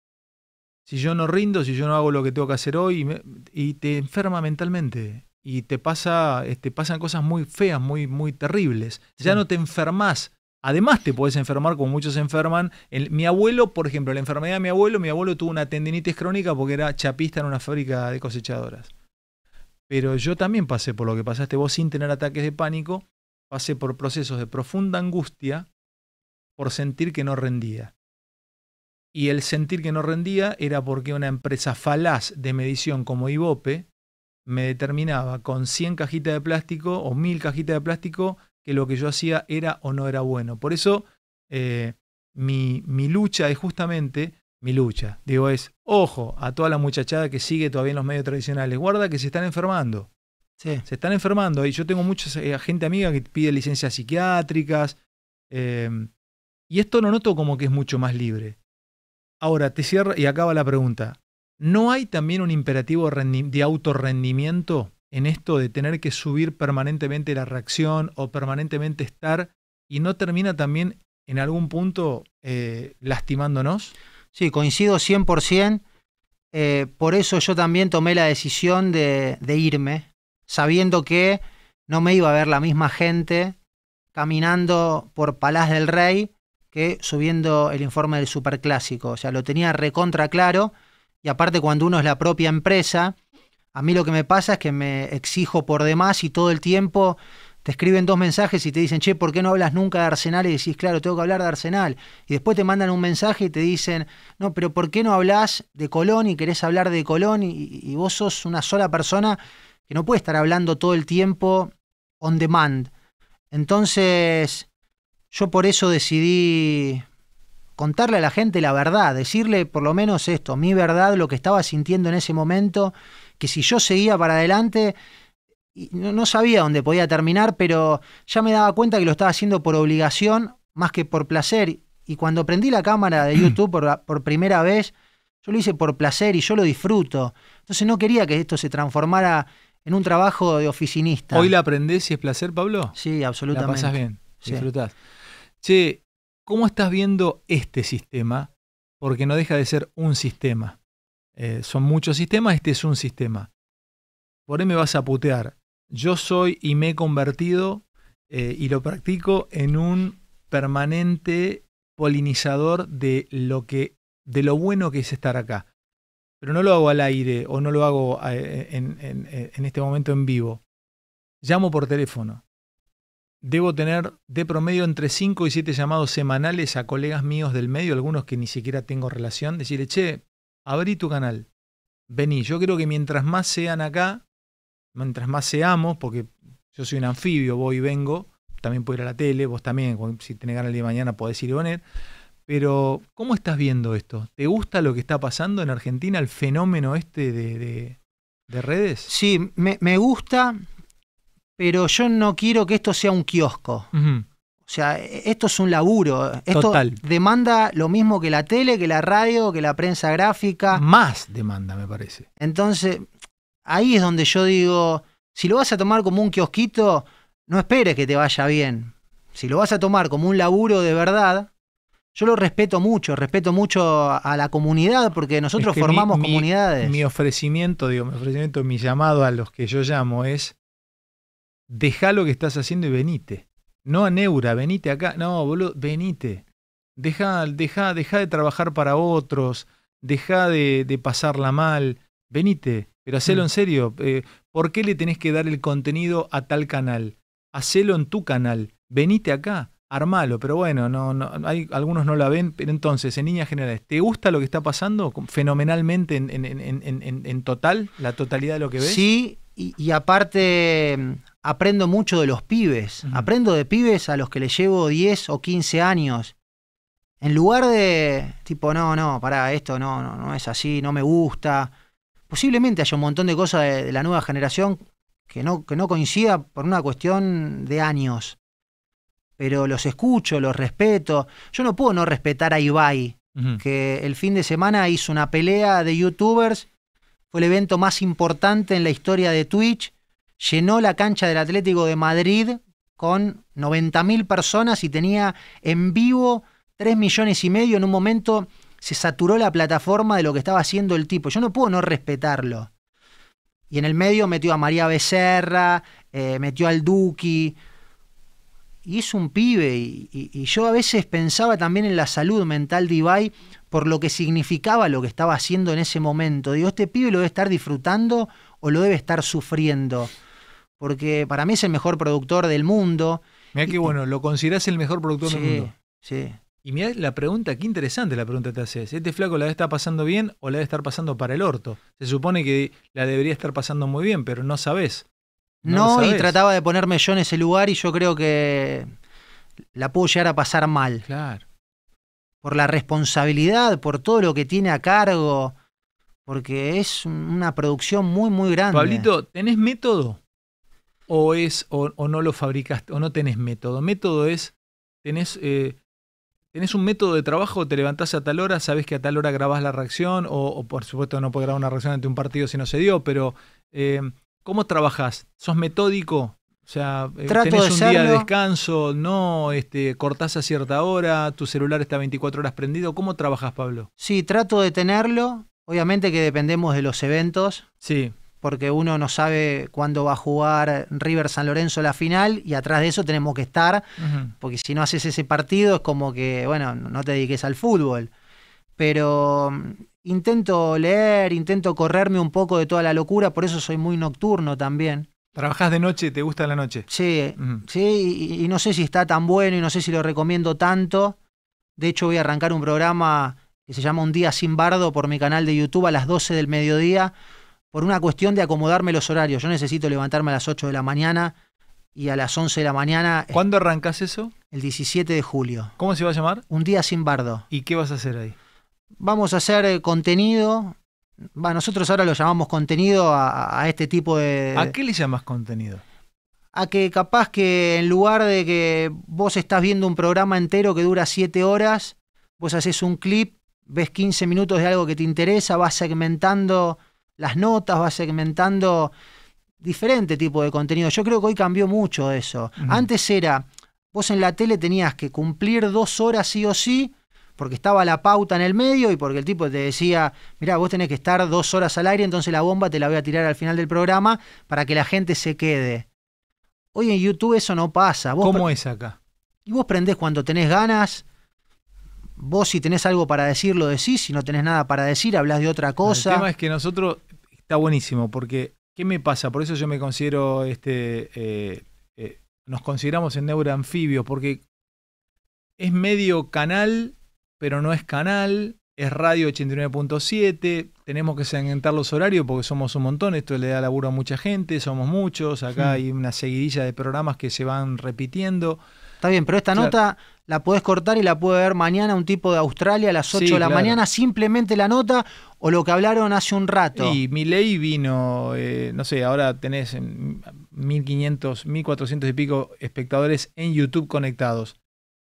si yo no rindo, si yo no hago lo que tengo que hacer hoy, y, te enferma mentalmente. Y te, pasa, te este, pasan cosas muy feas, muy, muy terribles. Ya no te enfermas. Además te puedes enfermar como muchos enferman. mi abuelo, por ejemplo, la enfermedad de mi abuelo, mi abuelo tuvo una tendinitis crónica porque era chapista en una fábrica de cosechadoras. Pero yo también pasé por lo que pasaste vos sin tener ataques de pánico, pasé por procesos de profunda angustia por sentir que no rendía y el sentir que no rendía era porque una empresa falaz de medición como Ibope me determinaba con 100 cajitas de plástico o 1000 cajitas de plástico que lo que yo hacía era o no era bueno. Por eso eh, mi, lucha es justamente, mi lucha, digo, es, ojo a toda la muchachada que sigue todavía en los medios tradicionales, guarda que se están enfermando. Se están enfermando. Y yo tengo mucha eh, gente amiga que pide licencias psiquiátricas. Eh, y esto lo noto como que es mucho más libre. Ahora, te cierro y acaba la pregunta. ¿No hay también un imperativo de autorrendimiento en esto de tener que subir permanentemente la reacción o permanentemente estar y no termina también en algún punto eh, lastimándonos? Sí, coincido 100%. Eh, por eso yo también tomé la decisión de, de irme, sabiendo que no me iba a ver la misma gente caminando por Palaz del Rey que subiendo el informe del superclásico. O sea, lo tenía recontra claro. Y aparte, cuando uno es la propia empresa, a mí lo que me pasa es que me exijo por demás y todo el tiempo te escriben dos mensajes y te dicen, che, ¿por qué no hablas nunca de Arsenal? Y decís, claro, tengo que hablar de Arsenal. Y después te mandan un mensaje y te dicen, no, pero ¿por qué no hablas de Colón y querés hablar de Colón? Y, y, vos sos una sola persona que no puede estar hablando todo el tiempo on demand. Entonces, yo por eso decidí contarle a la gente la verdad, decirle por lo menos esto, mi verdad, lo que estaba sintiendo en ese momento, que si yo seguía para adelante, no, sabía dónde podía terminar, pero ya me daba cuenta que lo estaba haciendo por obligación más que por placer. Y cuando prendí la cámara de YouTube por, primera vez, yo lo hice por placer y yo lo disfruto. Entonces no quería que esto se transformara en un trabajo de oficinista. ¿Hoy la aprendés y es placer, Pablo? Sí, absolutamente. La pasas bien, sí. disfrutás che, ¿cómo estás viendo este sistema? Porque no deja de ser un sistema. Eh, son muchos sistemas, este es un sistema. Por ahí me vas a putear. Yo soy y me he convertido eh, y lo practico en un permanente polinizador de lo que de lo bueno que es estar acá. Pero no lo hago al aire o no lo hago eh, en este momento en vivo. Llamo por teléfono debo tener de promedio entre 5 y 7 llamados semanales a colegas míos del medio, algunos que ni siquiera tengo relación, decirle, che, abrí tu canal, vení, yo creo que mientras más sean acá, mientras más seamos, porque yo soy un anfibio, voy y vengo, también puedo ir a la tele, vos también, si tenés ganas el día de mañana podés ir y venir, pero ¿cómo estás viendo esto? ¿Te gusta lo que está pasando en Argentina, el fenómeno este de, de, de redes? Sí, me, me gusta pero yo no quiero que esto sea un kiosco. O sea, esto es un laburo. Esto Total. demanda lo mismo que la tele, que la radio, que la prensa gráfica. Más demanda, me parece. Entonces, ahí es donde yo digo, si lo vas a tomar como un kiosquito, no esperes que te vaya bien. Si lo vas a tomar como un laburo de verdad, yo lo respeto mucho, respeto mucho a la comunidad porque nosotros formamos comunidades. Mi ofrecimiento, digo, mi ofrecimiento, mi llamado a los que yo llamo es deja lo que estás haciendo y venite. No a Neura, venite acá. No, boludo, venite. Deja, deja, de trabajar para otros, deja de, pasarla mal, venite, pero hacelo mm. en serio. Eh, ¿Por qué le tenés que dar el contenido a tal canal? Hacelo en tu canal, venite acá, armalo, pero bueno, no, no, hay, algunos no la ven, pero entonces, en líneas generales, ¿te gusta lo que está pasando fenomenalmente en, en, en, total, la totalidad de lo que ves? Sí, y aparte aprendo mucho de los pibes, aprendo de pibes a los que les llevo 10 o 15 años. En lugar de, tipo, no, no, pará, esto no, no, no es así, no me gusta. Posiblemente haya un montón de cosas de, la nueva generación que no, que no coincida por una cuestión de años. Pero los escucho, los respeto. Yo no puedo no respetar a Ibai, que el fin de semana hizo una pelea de youtubers. Fue el evento más importante en la historia de Twitch llenó la cancha del Atlético de Madrid con 90.000 personas y tenía en vivo 3 millones y medio. En un momento se saturó la plataforma de lo que estaba haciendo el tipo. Yo no puedo no respetarlo. Y en el medio metió a María Becerra, eh, metió al Duque. Y es un pibe. Y, y, yo a veces pensaba también en la salud mental de Ibai por lo que significaba lo que estaba haciendo en ese momento. Digo, este pibe lo debe estar disfrutando o lo debe estar sufriendo porque para mí es el mejor productor del mundo. Mira que bueno, lo considerás el mejor productor del mundo. Sí. Y mira la pregunta, qué interesante la pregunta que te haces. ¿Este flaco la estar pasando bien o la debe estar pasando para el orto? Se supone que la debería estar pasando muy bien, pero no sabes. No, y trataba de ponerme yo en ese lugar y yo creo que la puedo llegar a pasar mal. Claro. Por la responsabilidad, por todo lo que tiene a cargo, porque es una producción muy, muy grande. Pablito, ¿tenés método? o es o, no lo fabricas o no tenés método. Método es, tenés, eh, tenés un método de trabajo, te levantás a tal hora, sabes que a tal hora grabás la reacción o, por supuesto no podés grabar una reacción ante un partido si no se dio, pero eh, ¿cómo trabajás? ¿Sos metódico? O sea, eh, Trato tenés un día de descanso, no este, cortás a cierta hora, tu celular está 24 horas prendido. ¿Cómo trabajas, Pablo? Sí, trato de tenerlo. Obviamente que dependemos de los eventos. Sí porque uno no sabe cuándo va a jugar River San Lorenzo la final y atrás de eso tenemos que estar, porque si no haces ese partido es como que, bueno, no te dediques al fútbol. Pero mm, intento leer, intento correrme un poco de toda la locura, por eso soy muy nocturno también. ¿Trabajás de noche? ¿Te gusta la noche? Sí, sí, y, y no sé si está tan bueno y no sé si lo recomiendo tanto. De hecho, voy a arrancar un programa que se llama Un Día Sin Bardo por mi canal de YouTube a las 12 del mediodía, por una cuestión de acomodarme los horarios. Yo necesito levantarme a las 8 de la mañana y a las 11 de la mañana. ¿Cuándo arrancas eso? El 17 de julio. ¿Cómo se va a llamar? Un día sin bardo. ¿Y qué vas a hacer ahí? Vamos a hacer eh, contenido. nosotros ahora lo llamamos contenido a, a este tipo de... ¿A qué le llamas contenido? a que capaz que en lugar de que vos estás viendo un programa entero que dura 7 horas, vos haces un clip, ves 15 minutos de algo que te interesa, vas segmentando las notas, va segmentando diferente tipo de contenido. Yo creo que hoy cambió mucho eso. Antes era, vos en la tele tenías que cumplir dos horas sí o sí, porque estaba la pauta en el medio y porque el tipo te decía, mirá, vos tenés que estar dos horas al aire, entonces la bomba te la voy a tirar al final del programa para que la gente se quede. Hoy en YouTube eso no pasa. ¿Cómo es acá? Y vos prendés cuando tenés ganas. Vos si tenés algo para decir, lo decís. Si no tenés nada para decir, hablas de otra cosa. El tema es que nosotros está buenísimo, porque ¿qué me pasa? Por eso yo me considero, este, eh, eh, nos consideramos en Neura porque es medio canal, pero no es canal, es radio 89.7, tenemos que segmentar los horarios porque somos un montón, esto le da laburo a mucha gente, somos muchos, acá hmm. hay una seguidilla de programas que se van repitiendo. Está bien, pero esta nota la podés cortar y la puede ver mañana un tipo de Australia a las 8 de la mañana, simplemente la nota o lo que hablaron hace un rato. Y Milei vino, eh, no sé, ahora tenés 1500, 1400 y pico espectadores en YouTube conectados.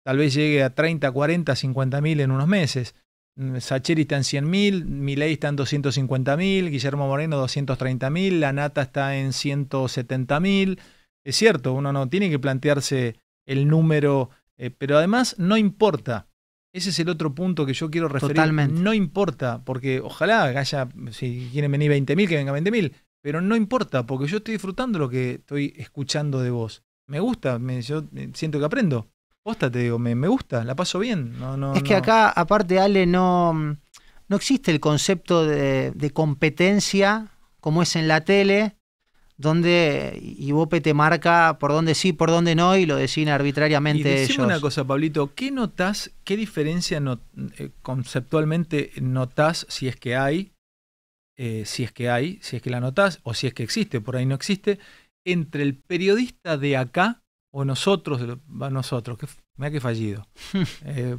Tal vez llegue a 30, 40, 50 mil en unos meses. Mm, Sacheri está en 100 mil, Milei está en 250 mil, Guillermo Moreno 230 mil, La Nata está en 170 mil. Es cierto, uno no tiene que plantearse el número eh, pero además no importa. Ese es el otro punto que yo quiero referir. No importa, porque ojalá haya, si quieren venir 20.000, que vengan 20.000, pero no importa, porque yo estoy disfrutando lo que estoy escuchando de vos. Me gusta, me, yo siento que aprendo. Posta, te digo, me, gusta, la paso bien. No, no, es que acá, aparte, Ale, no, existe el concepto de competencia como es en la tele, donde Ibope te marca por dónde sí, por dónde no y lo decide arbitrariamente y decime una cosa, Pablito, ¿qué notas, qué diferencia eh, conceptualmente notas si es que hay, eh, si es que hay, si es que la notas o si es que existe, por ahí no existe, entre el periodista de acá o nosotros, nosotros, que me que fallido. Eh,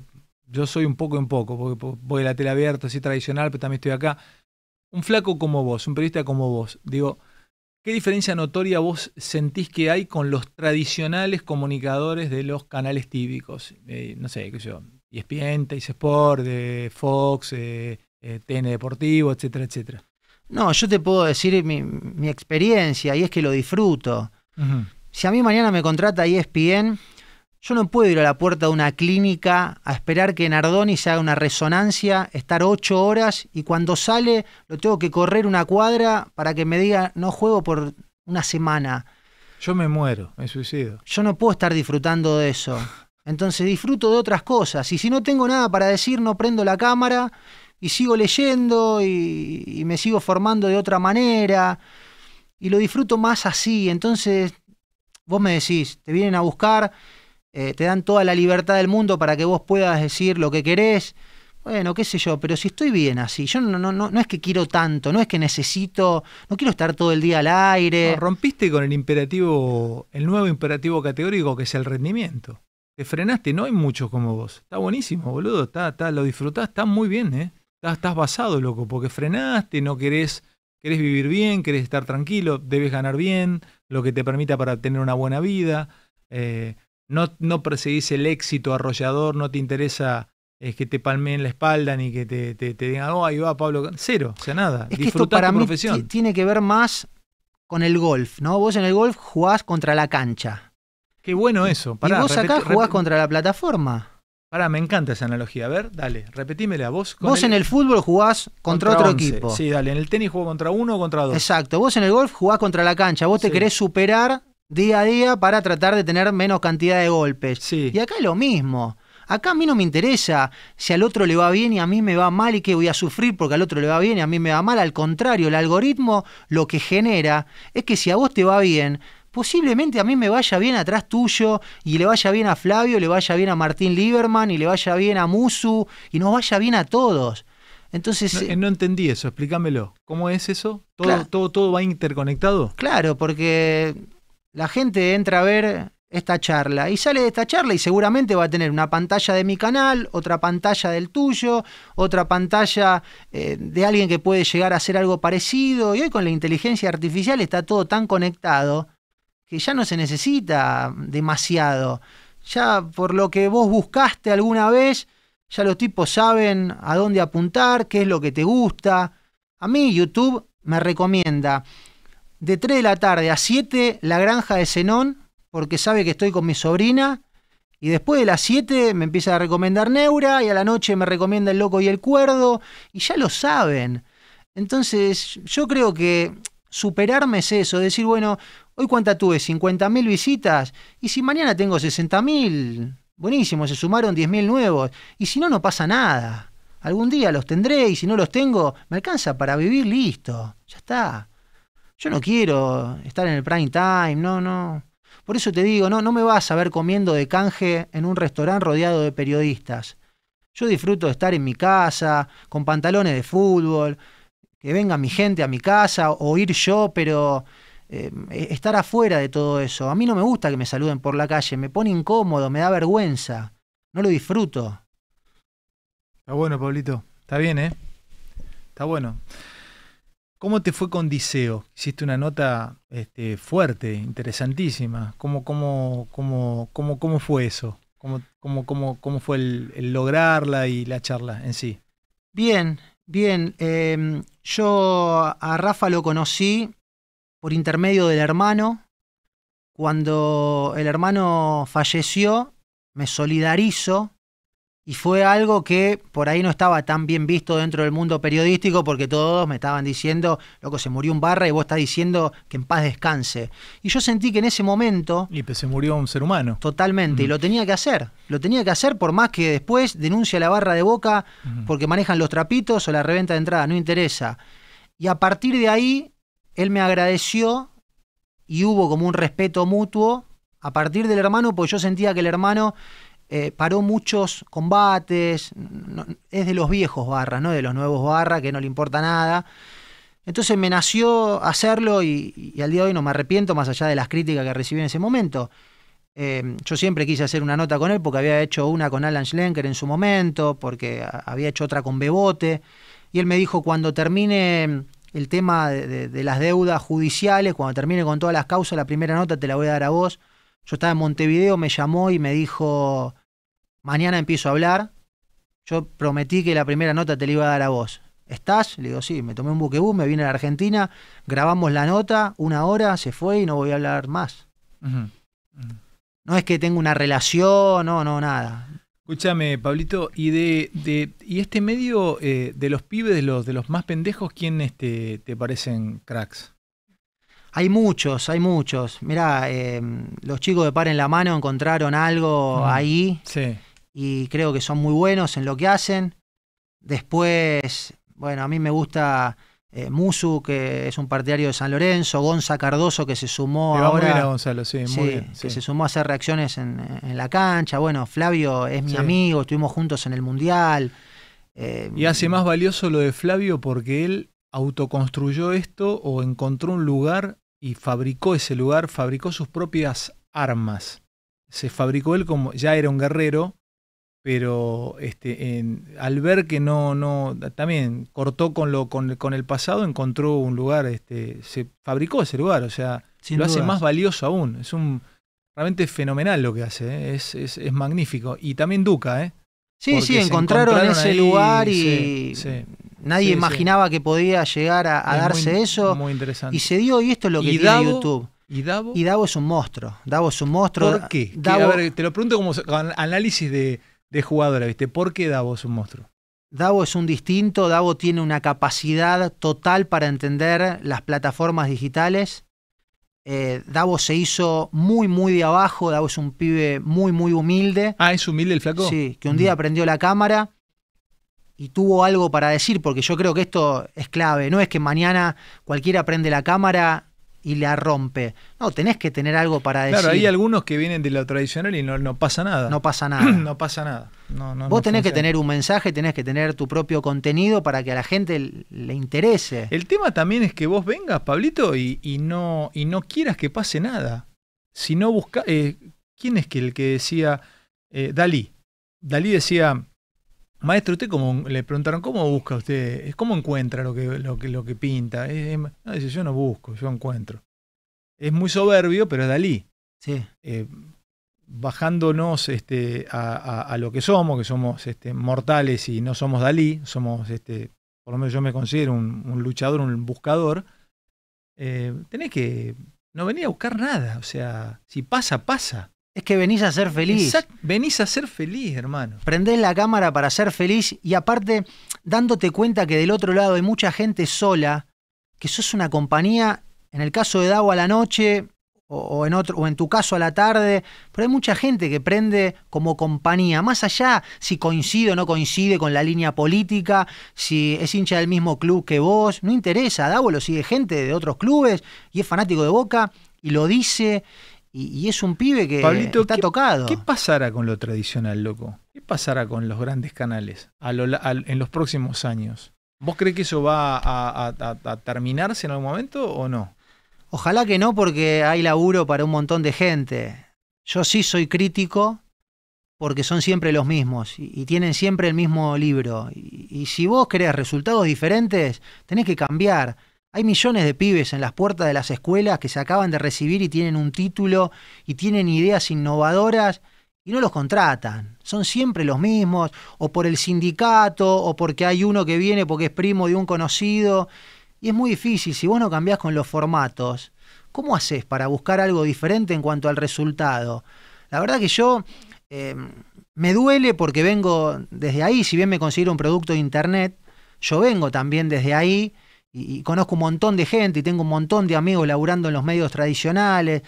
yo soy un poco en poco, porque voy a la tele abierta, así tradicional, pero también estoy acá. Un flaco como vos, un periodista como vos, digo, ¿Qué diferencia notoria vos sentís que hay con los tradicionales comunicadores de los canales típicos? Eh, no sé, qué sé yo, ESPN, Teis Sport, de Fox, eh, eh, TN Deportivo, etcétera, etcétera. No, yo te puedo decir mi, experiencia y es que lo disfruto. Si a mí mañana me contrata ESPN, yo no puedo ir a la puerta de una clínica a esperar que Ardoni se haga una resonancia, estar ocho horas y cuando sale lo tengo que correr una cuadra para que me diga no juego por una semana. Yo me muero, me suicido. Yo no puedo estar disfrutando de eso. Entonces disfruto de otras cosas. Y si no tengo nada para decir, no prendo la cámara y sigo leyendo y me sigo formando de otra manera. Y lo disfruto más así. Entonces vos me decís, te vienen a buscar eh, te dan toda la libertad del mundo para que vos puedas decir lo que querés. Bueno, qué sé yo, pero si estoy bien así, yo no, no, no, no es que quiero tanto, no es que necesito, no quiero estar todo el día al aire. rompiste con el imperativo, el nuevo imperativo categórico que es el rendimiento. Te frenaste, no hay muchos como vos. Está buenísimo, boludo, está, lo disfrutás, está muy bien, ¿eh? Estás, basado, loco, porque frenaste, no querés, querés vivir bien, querés estar tranquilo, debes ganar bien, lo que te permita para tener una buena vida. Eh, no, perseguís el éxito arrollador, no te interesa es eh, que te palmeen la espalda ni que te, te, digan, oh, ahí va Pablo. Cero, o sea, nada. disfrutar tu profesión. tiene que ver más con el golf, ¿no? Vos en el golf jugás contra la cancha. Qué bueno eso. y vos acá jugás contra la plataforma. Pará, me encanta esa analogía. A ver, dale, repetímela. Vos, vos en el fútbol jugás contra, otro equipo. Sí, dale. En el tenis jugás contra uno o contra dos. Exacto. Vos en el golf jugás contra la cancha. Vos te querés superar día a día para tratar de tener menos cantidad de golpes. Y acá es lo mismo. Acá a mí no me interesa si al otro le va bien y a mí me va mal y que voy a sufrir porque al otro le va bien y a mí me va mal. Al contrario, el algoritmo lo que genera es que si a vos te va bien, posiblemente a mí me vaya bien atrás tuyo y le vaya bien a Flavio, le vaya bien a Martín Lieberman y le vaya bien a Musu y nos vaya bien a todos. Entonces, no, eh, eh, entendí eso, explícamelo. ¿Cómo es eso? ¿Todo, todo, todo va interconectado? Claro, porque la gente entra a ver esta charla y sale de esta charla y seguramente va a tener una pantalla de mi canal, otra pantalla del tuyo, otra pantalla eh, de alguien que puede llegar a hacer algo parecido. Y hoy con la inteligencia artificial está todo tan conectado que ya no se necesita demasiado. Ya por lo que vos buscaste alguna vez, ya los tipos saben a dónde apuntar, qué es lo que te gusta. A mí YouTube me recomienda de 3 de la tarde a 7 la granja de Zenón, porque sabe que estoy con mi sobrina. Y después de las 7 me empieza a recomendar Neura y a la noche me recomienda El Loco y el Cuerdo. Y ya lo saben. Entonces yo creo que superarme es eso, decir, bueno, hoy cuánta tuve, 50.000 visitas. Y si mañana tengo 60.000, buenísimo, se sumaron 10.000 nuevos. Y si no, no pasa nada. Algún día los tendré y si no los tengo, me alcanza para vivir listo. Ya está. Yo no quiero estar en el prime time, no, no. Por eso te digo, no, no me vas a ver comiendo de canje en un restaurante rodeado de periodistas. Yo disfruto de estar en mi casa, con pantalones de fútbol, que venga mi gente a mi casa o ir yo, pero eh, e-, estar afuera de todo eso. A mí no me gusta que me saluden por la calle, me pone incómodo, me da vergüenza, no lo disfruto. Está bueno, Pablito, está bien, ¿eh? Está bueno. ¿Cómo te fue con Diseo? Hiciste una nota este, fuerte, interesantísima. ¿Cómo, fue eso? ¿Cómo, fue el, lograrla y la charla en sí? Bien, bien. Em, yo a Rafa lo conocí por intermedio del hermano. Cuando el hermano falleció, me solidarizo y fue algo que por ahí no estaba tan bien visto dentro del mundo periodístico porque todos me estaban diciendo, loco, se murió un barra y vos estás diciendo que en paz descanse. Y yo sentí que en ese momento... Y se murió un ser humano. Totalmente, y mm. lo tenía que hacer. Lo tenía que hacer por más que después denuncie la barra de boca porque manejan los trapitos o la reventa de entrada, no interesa. Y a partir de ahí, él me agradeció y hubo como un respeto mutuo a partir del hermano, porque yo sentía que el hermano eh, paró muchos combates, es de los viejos barras, ¿no? De los nuevos barras, que no le importa nada. Entonces me nació hacerlo y, al día de hoy no me arrepiento, más allá de las críticas que recibí en ese momento. Eh, yo siempre quise hacer una nota con él porque había hecho una con Alan Schlenker en su momento, porque había hecho otra con Bebote. Y él me dijo, cuando termine el tema de las deudas judiciales, cuando termine con todas las causas, la primera nota te la voy a dar a vos. Yo estaba en Montevideo, me llamó y me dijo, mañana empiezo a hablar, yo prometí que la primera nota te la iba a dar a vos. ¿Estás? Le digo, sí, me tomé un buquebú, me vine a la Argentina, grabamos la nota, una hora, se fue y no voy a hablar más. No es que tenga una relación, no, no, nada. Escúchame, Pablito, y de, de y este medio eh, de los pibes, de los, de los más pendejos, ¿quién este, te parecen cracks? Hay muchos, hay muchos. Mira, em, los chicos de Par en la Mano encontraron algo mm, ahí. Sí. Y creo que son muy buenos en lo que hacen. Después, bueno, a mí me gusta eh, Musu, que es un partidario de San Lorenzo. Gonza Cardoso, que se sumó ahora. a Gonzalo, sí, muy bien, Que se sumó a hacer reacciones en, la cancha. Bueno, Flavio es mi amigo, estuvimos juntos en el Mundial. y hace em, más valioso lo de Flavio porque él autoconstruyó esto o encontró un lugar y fabricó ese lugar, fabricó sus propias armas. Se fabricó él como ya era un guerrero, pero este, en, al ver que no, no, también cortó con, lo, con, con el pasado, encontró un lugar, este, se fabricó ese lugar, o sea, lo hace más valioso aún. Es un realmente fenomenal lo que hace, ¿eh? es, es, es, magnífico. Y también Duca, ¿eh? Sí, sí, encontraron, ese lugar y Nadie imaginaba que podía llegar a, darse eso. Muy interesante. Y se dio, y esto es lo que tiene YouTube. ¿Y Davo? es un monstruo. Davo es un monstruo. ¿Por qué? te lo pregunto como análisis de, jugadora, ¿viste? ¿Por qué Davo es un monstruo? Davo es un distinto, Davo tiene una capacidad total para entender las plataformas digitales. Eh, Davo se hizo muy, muy de abajo, Davo es un pibe muy, muy humilde. Ah, es humilde el flaco. Sí, que un día aprendió mm. prendió la cámara y tuvo algo para decir, porque yo creo que esto es clave, no es que mañana cualquiera prende la cámara y la rompe. No, tenés que tener algo para decir. Claro, hay algunos que vienen de lo tradicional y no, no pasa nada. No pasa nada. no pasa nada. Vos tenés que tener un mensaje, tenés que tener tu propio contenido para que a la gente le interese. El tema también es que vos vengas, Pablito, y, no, y no quieras que pase nada. Si no busca, eh, ¿Quién es que el que decía eh, Dalí? Dalí decía, Maestro, usted como le preguntaron, ¿cómo busca usted? ¿Cómo encuentra lo que, lo que, lo que pinta? no, dice, yo no busco, yo encuentro. Es muy soberbio, pero es Dalí. Sí. Eh, bajándonos este, a, lo que somos, que somos este, mortales y no somos Dalí, somos, este, por lo menos yo me considero un, luchador, un buscador, eh, tenés que no venir a buscar nada. O sea, si pasa, pasa. Es que venís a ser feliz. Venís a ser feliz, hermano. Prendés la cámara para ser feliz y aparte dándote cuenta que del otro lado hay mucha gente sola, que sos una compañía, en el caso de Dago a la noche o, en otro, o en tu caso a la tarde, pero hay mucha gente que prende como compañía, más allá si coincide o no coincide con la línea política, si es hincha del mismo club que vos, no interesa, Dago lo sigue gente de otros clubes y es fanático de Boca y lo dice y, es un pibe que está tocado. ¿Qué pasará con lo tradicional, loco? ¿Qué pasará con los grandes canales en los próximos años? ¿Vos crees que eso va a, terminarse en algún momento o no? Ojalá que no, porque hay laburo para un montón de gente. Yo sí soy crítico porque son siempre los mismos y, tienen siempre el mismo libro. Y, y, si vos querés resultados diferentes, tenés que cambiar. Hay millones de pibes en las puertas de las escuelas que se acaban de recibir y tienen un título y tienen ideas innovadoras y no los contratan. Son siempre los mismos, o por el sindicato, o porque hay uno que viene porque es primo de un conocido. Y es muy difícil, si vos no cambiás con los formatos, ¿cómo haces para buscar algo diferente en cuanto al resultado? La verdad que yo em, me duele porque vengo desde ahí, si bien me considero un producto de Internet, yo vengo también desde ahí y, conozco un montón de gente y tengo un montón de amigos laburando en los medios tradicionales,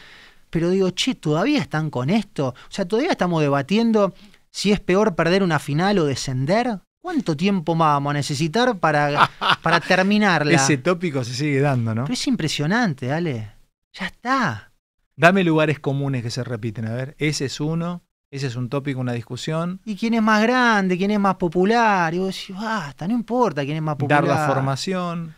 pero digo, che, ¿todavía están con esto? O sea, ¿todavía estamos debatiendo si es peor perder una final o descender? ¿Cuánto tiempo más vamos a necesitar para, para terminarla? Ese tópico se sigue dando, ¿no? Pero es impresionante, Ale. Ya está. Dame lugares comunes que se repiten. A ver, ese es uno. Ese es un tópico, una discusión. ¿Y quién es más grande? ¿Quién es más popular? Y vos decís, basta, no importa quién es más popular. Dar la formación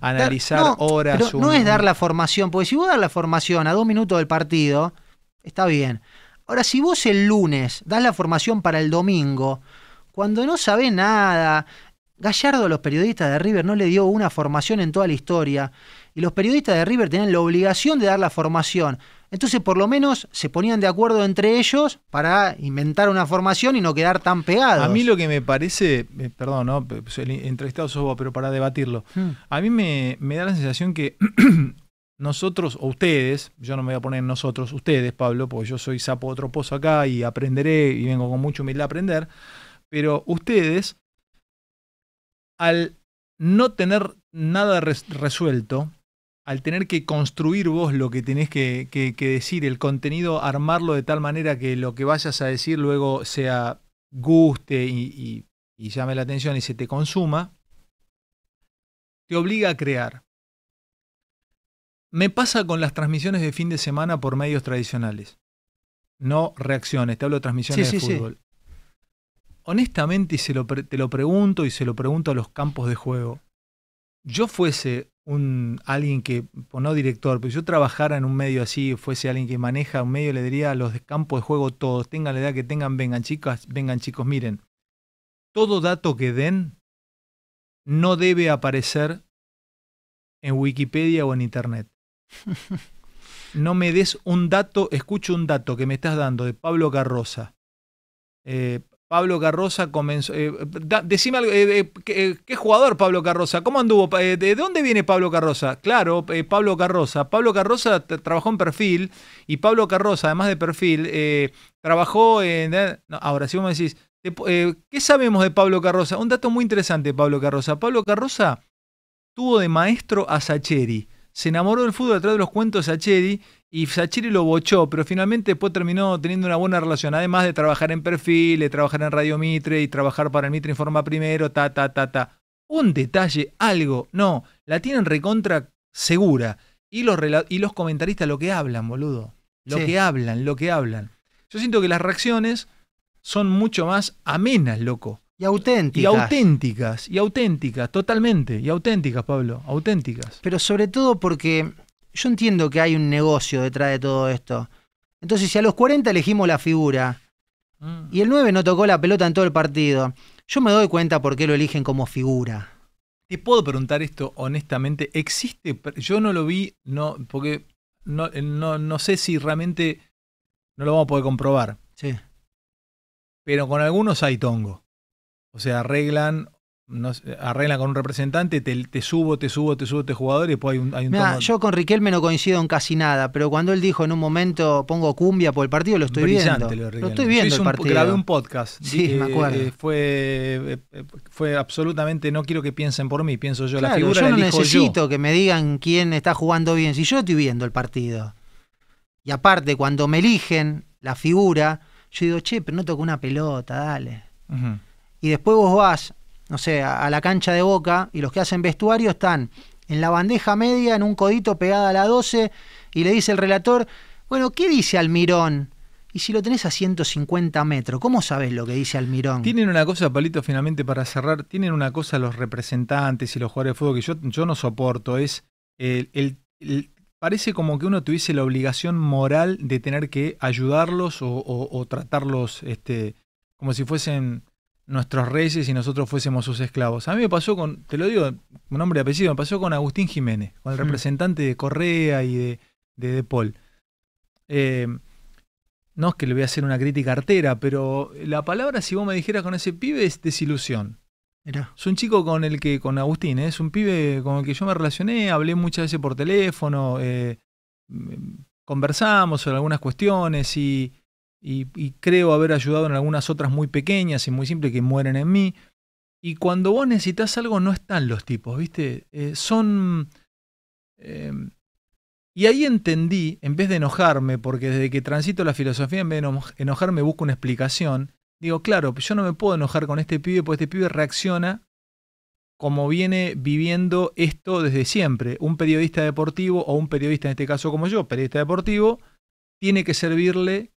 analizar horas. No es dar la formación, porque si vos das la formación a dos minutos del partido, está bien. Ahora, si vos el lunes das la formación para el domingo, cuando no sabés nada, Gallardo los periodistas de River no le dio una formación en toda la historia, y los periodistas de River tienen la obligación de dar la formación. Entonces, por lo menos se ponían de acuerdo entre ellos para inventar una formación y no quedar tan pegados. A mí lo que me parece, eh, perdón, ¿no? Pues, el entrevistado sos vos, pero para debatirlo. Hmm. A mí me, da la sensación que nosotros, o ustedes, yo no me voy a poner nosotros, ustedes, Pablo, porque yo soy sapo otro pozo acá y aprenderé y vengo con mucho humildad a aprender, pero ustedes, al no tener nada resuelto, al tener que construir vos lo que tenés que, decir, el contenido, armarlo de tal manera que lo que vayas a decir luego sea guste y, llame la atención y se te consuma, te obliga a crear. Me pasa con las transmisiones de fin de semana por medios tradicionales. No reacciones, te hablo de transmisiones de fútbol. Honestamente, y se te lo pregunto y se lo pregunto a los campos de juego, yo fuese un, alguien que, pues no director, pero si yo trabajara en un medio así, fuese alguien que maneja un medio, le diría a los de campo de juego todos, tengan la edad que tengan, vengan chicas, vengan chicos, miren, todo dato que den no debe aparecer en Wikipedia o en Internet. No me des un dato, escucho un dato que me estás dando de Pablo Carroza. Eh, Pablo Carroza comenzó. Eh, decime algo, eh, eh, ¿qué, jugador Pablo Carroza? ¿Cómo anduvo? ¿De dónde viene Pablo Carroza? Claro, Pablo Carroza. Pablo Carroza trabajó en perfil y Pablo Carroza, además de perfil, trabajó en. ahora, si vos me decís, ¿qué sabemos de Pablo Carroza? Un dato muy interesante, Pablo Carroza. Pablo Carroza tuvo de maestro a Sacheri. Se enamoró del fútbol detrás de los cuentos de y Sachiri lo bochó, pero finalmente después terminó teniendo una buena relación, además de trabajar en perfil, de trabajar en Radio Mitre y trabajar para el Mitre Informa primero, ta, ta, ta, ta. Un detalle, algo, no, la tienen recontra segura. Y los, y los comentaristas lo que hablan, boludo. Lo que hablan, lo que hablan. Yo siento que las reacciones son mucho más amenas, loco. Y auténticas. Y auténticas, y auténticas, totalmente. Y auténticas, Pablo, auténticas. Pero sobre todo porque yo entiendo que hay un negocio detrás de todo esto. Entonces, si a los 40 elegimos la figura mm. y el 9 no tocó la pelota en todo el partido, yo me doy cuenta por qué lo eligen como figura. Te puedo preguntar esto honestamente. ¿Existe? Yo no lo vi, no, porque eh, no, no sé si realmente no lo vamos a poder comprobar. Sí. Pero con algunos hay tongo. O sea, arreglan arregla con un representante, te, te, subo, te subo, te subo te este jugador y después hay un, hay Yo con Riquelme no coincido en casi nada, pero cuando él dijo en un momento pongo cumbia por el partido, lo estoy viendo. Lo, estoy viendo. el partido. Un, grabé un podcast. Sí, me acuerdo. Eh, fue, eh, eh, fue absolutamente, no quiero que piensen por mí, pienso yo. la figura yo necesito que me digan quién está jugando bien, si yo estoy viendo el partido. Y aparte, cuando me eligen la figura, yo digo, che, pero no toco una pelota, dale. Y después vos vas no sé, a, la cancha de boca y los que hacen vestuario están en la bandeja media, en un codito pegada a la 12, y le dice el relator, bueno, ¿qué dice Almirón? Y si lo tenés a 150 metros, ¿cómo sabes lo que dice Almirón? Tienen una cosa, Palito, finalmente para cerrar, tienen una cosa los representantes y los jugadores de fútbol que yo, yo no soporto, es el, parece como que uno tuviese la obligación moral de tener que ayudarlos o, o tratarlos este, como si fuesen nuestros reyes y nosotros fuésemos sus esclavos. A mí me pasó con, te lo digo, un nombre y apellido, me pasó con Agustín Jiménez, con el mm. representante de Correa y de De, de Paul. Eh, no es que le voy a hacer una crítica artera, pero la palabra, si vos me dijeras con ese pibe, es desilusión. era Es un chico con el que, con Agustín, ¿eh? es un pibe con el que yo me relacioné, hablé muchas veces por teléfono, eh, mm, conversamos sobre algunas cuestiones y y, creo haber ayudado en algunas otras muy pequeñas y muy simples que mueren en mí. Y cuando vos necesitas algo no están los tipos, ¿viste? Eh, son... Eh, y ahí entendí, en vez de enojarme, porque desde que transito la filosofía, en vez de enojarme busco una explicación, digo, claro, yo no me puedo enojar con este pibe, porque este pibe reacciona como viene viviendo esto desde siempre. Un periodista deportivo o un periodista, en este caso como yo, periodista deportivo, tiene que servirle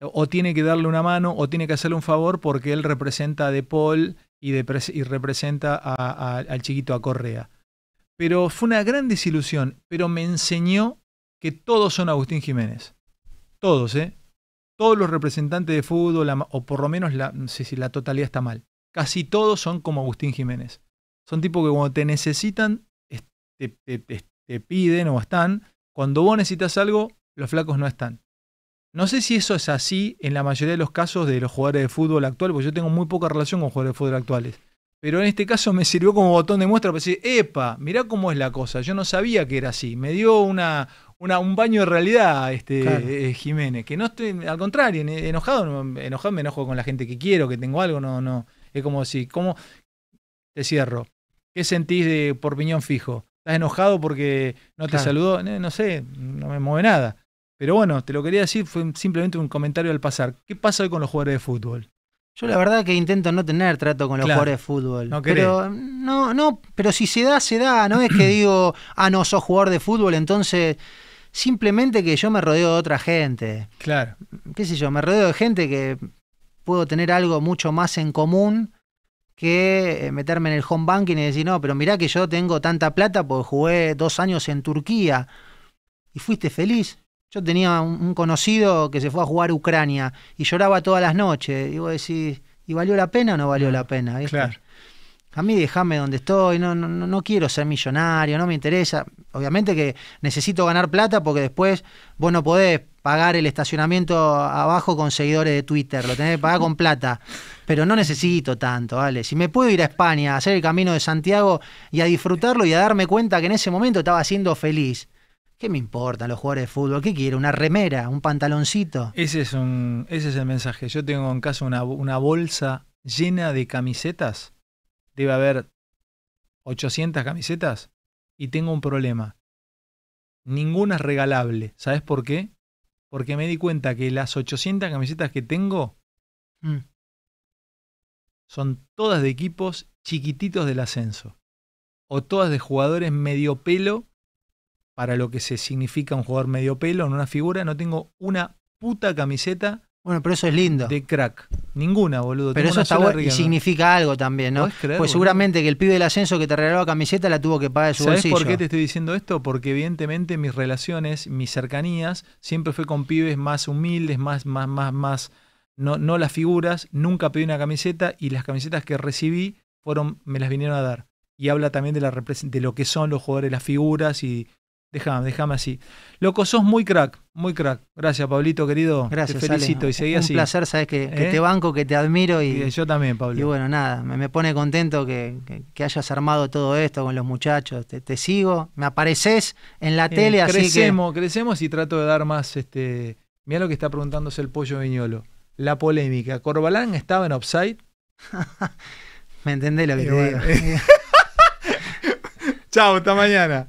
o tiene que darle una mano o tiene que hacerle un favor porque él representa a De Paul y, representa al chiquito a Correa. Pero fue una gran desilusión, pero me enseñó que todos son Agustín Jiménez. Todos, ¿eh? Todos los representantes de fútbol, o por lo menos la, si la totalidad está mal, casi todos son como Agustín Jiménez. Son tipos que cuando te necesitan, te piden o están. Cuando vos necesitas algo, los flacos no están. No sé si eso es así en la mayoría de los casos de los jugadores de fútbol actual, porque yo tengo muy poca relación con jugadores de fútbol actuales. Pero en este caso me sirvió como botón de muestra para decir, epa, mirá cómo es la cosa. Yo no sabía que era así. Me dio una, un baño de realidad este eh, Jiménez. Que no estoy, al contrario, enojado, enojado me enojo con la gente que quiero, que tengo algo, no, no. Es como si, ¿cómo? Te cierro. ¿Qué sentís de por piñón fijo? ¿Estás enojado porque no te saludó? Eh, no sé, no me mueve nada. Pero bueno, te lo quería decir, fue simplemente un comentario al pasar. ¿Qué pasa hoy con los jugadores de fútbol? Yo la verdad que intento no tener trato con los jugadores de fútbol. No pero no, no, pero si se da, se da. No es que digo, ah, no, sos jugador de fútbol, entonces simplemente que yo me rodeo de otra gente. Claro. Qué sé yo, me rodeo de gente que puedo tener algo mucho más en común que eh, meterme en el home banking y decir, no, pero mirá que yo tengo tanta plata porque jugué dos años en Turquía y fuiste feliz. Yo tenía un, conocido que se fue a jugar a Ucrania y lloraba todas las noches. Y vos decís, ¿y valió la pena o no valió la mm, pena? A mí déjame donde estoy, no, no, no quiero ser millonario, no me interesa. Obviamente que necesito ganar plata porque después vos no podés pagar el estacionamiento abajo con seguidores de Twitter, lo tenés que pagar con plata. Pero no necesito tanto, ¿vale? Si me puedo ir a España, a hacer el camino de Santiago y a disfrutarlo y a darme cuenta que en ese momento estaba siendo feliz ¿Qué me importan los jugadores de fútbol? ¿Qué quiero? ¿Una remera? ¿Un pantaloncito? Ese es, un, es el mensaje. Yo tengo en casa una, bolsa llena de camisetas. Debe haber 800 camisetas. Y tengo un problema. Ninguna es regalable. ¿Sabes por qué? Porque me di cuenta que las 800 camisetas que tengo mm. son todas de equipos chiquititos del ascenso. O todas de jugadores medio pelo para lo que se significa un jugador medio pelo en una figura, no tengo una puta camiseta. Bueno, pero eso es lindo. De crack. Ninguna, boludo. Pero eso está y significa algo también, ¿no? pues seguramente que el pibe del ascenso que te la camiseta la tuvo que pagar de su ¿Sabés por qué te estoy diciendo esto? Porque evidentemente mis relaciones, mis cercanías, siempre fue con pibes más humildes, más, más, más, más. No, no las figuras, nunca pedí una camiseta y las camisetas que recibí fueron, me las vinieron a dar. Y habla también de, la, de lo que son los jugadores, las figuras y Dejame déjame así. Loco, sos muy crack, muy crack. Gracias, Pablito, querido. Gracias. Te felicito y seguí un así. Un placer, sabes que, que ¿Eh? te banco, que te admiro y. yo también, Pablo. Y bueno, nada, me, pone contento que, hayas armado todo esto con los muchachos. Te, sigo, me apareces en la eh, tele, así crecemos, Crecemos y trato de dar más. este Mira lo que está preguntándose el pollo Viñolo. La polémica. ¿Corbalán estaba en offside? me entendés lo que te digo. Chao, hasta mañana.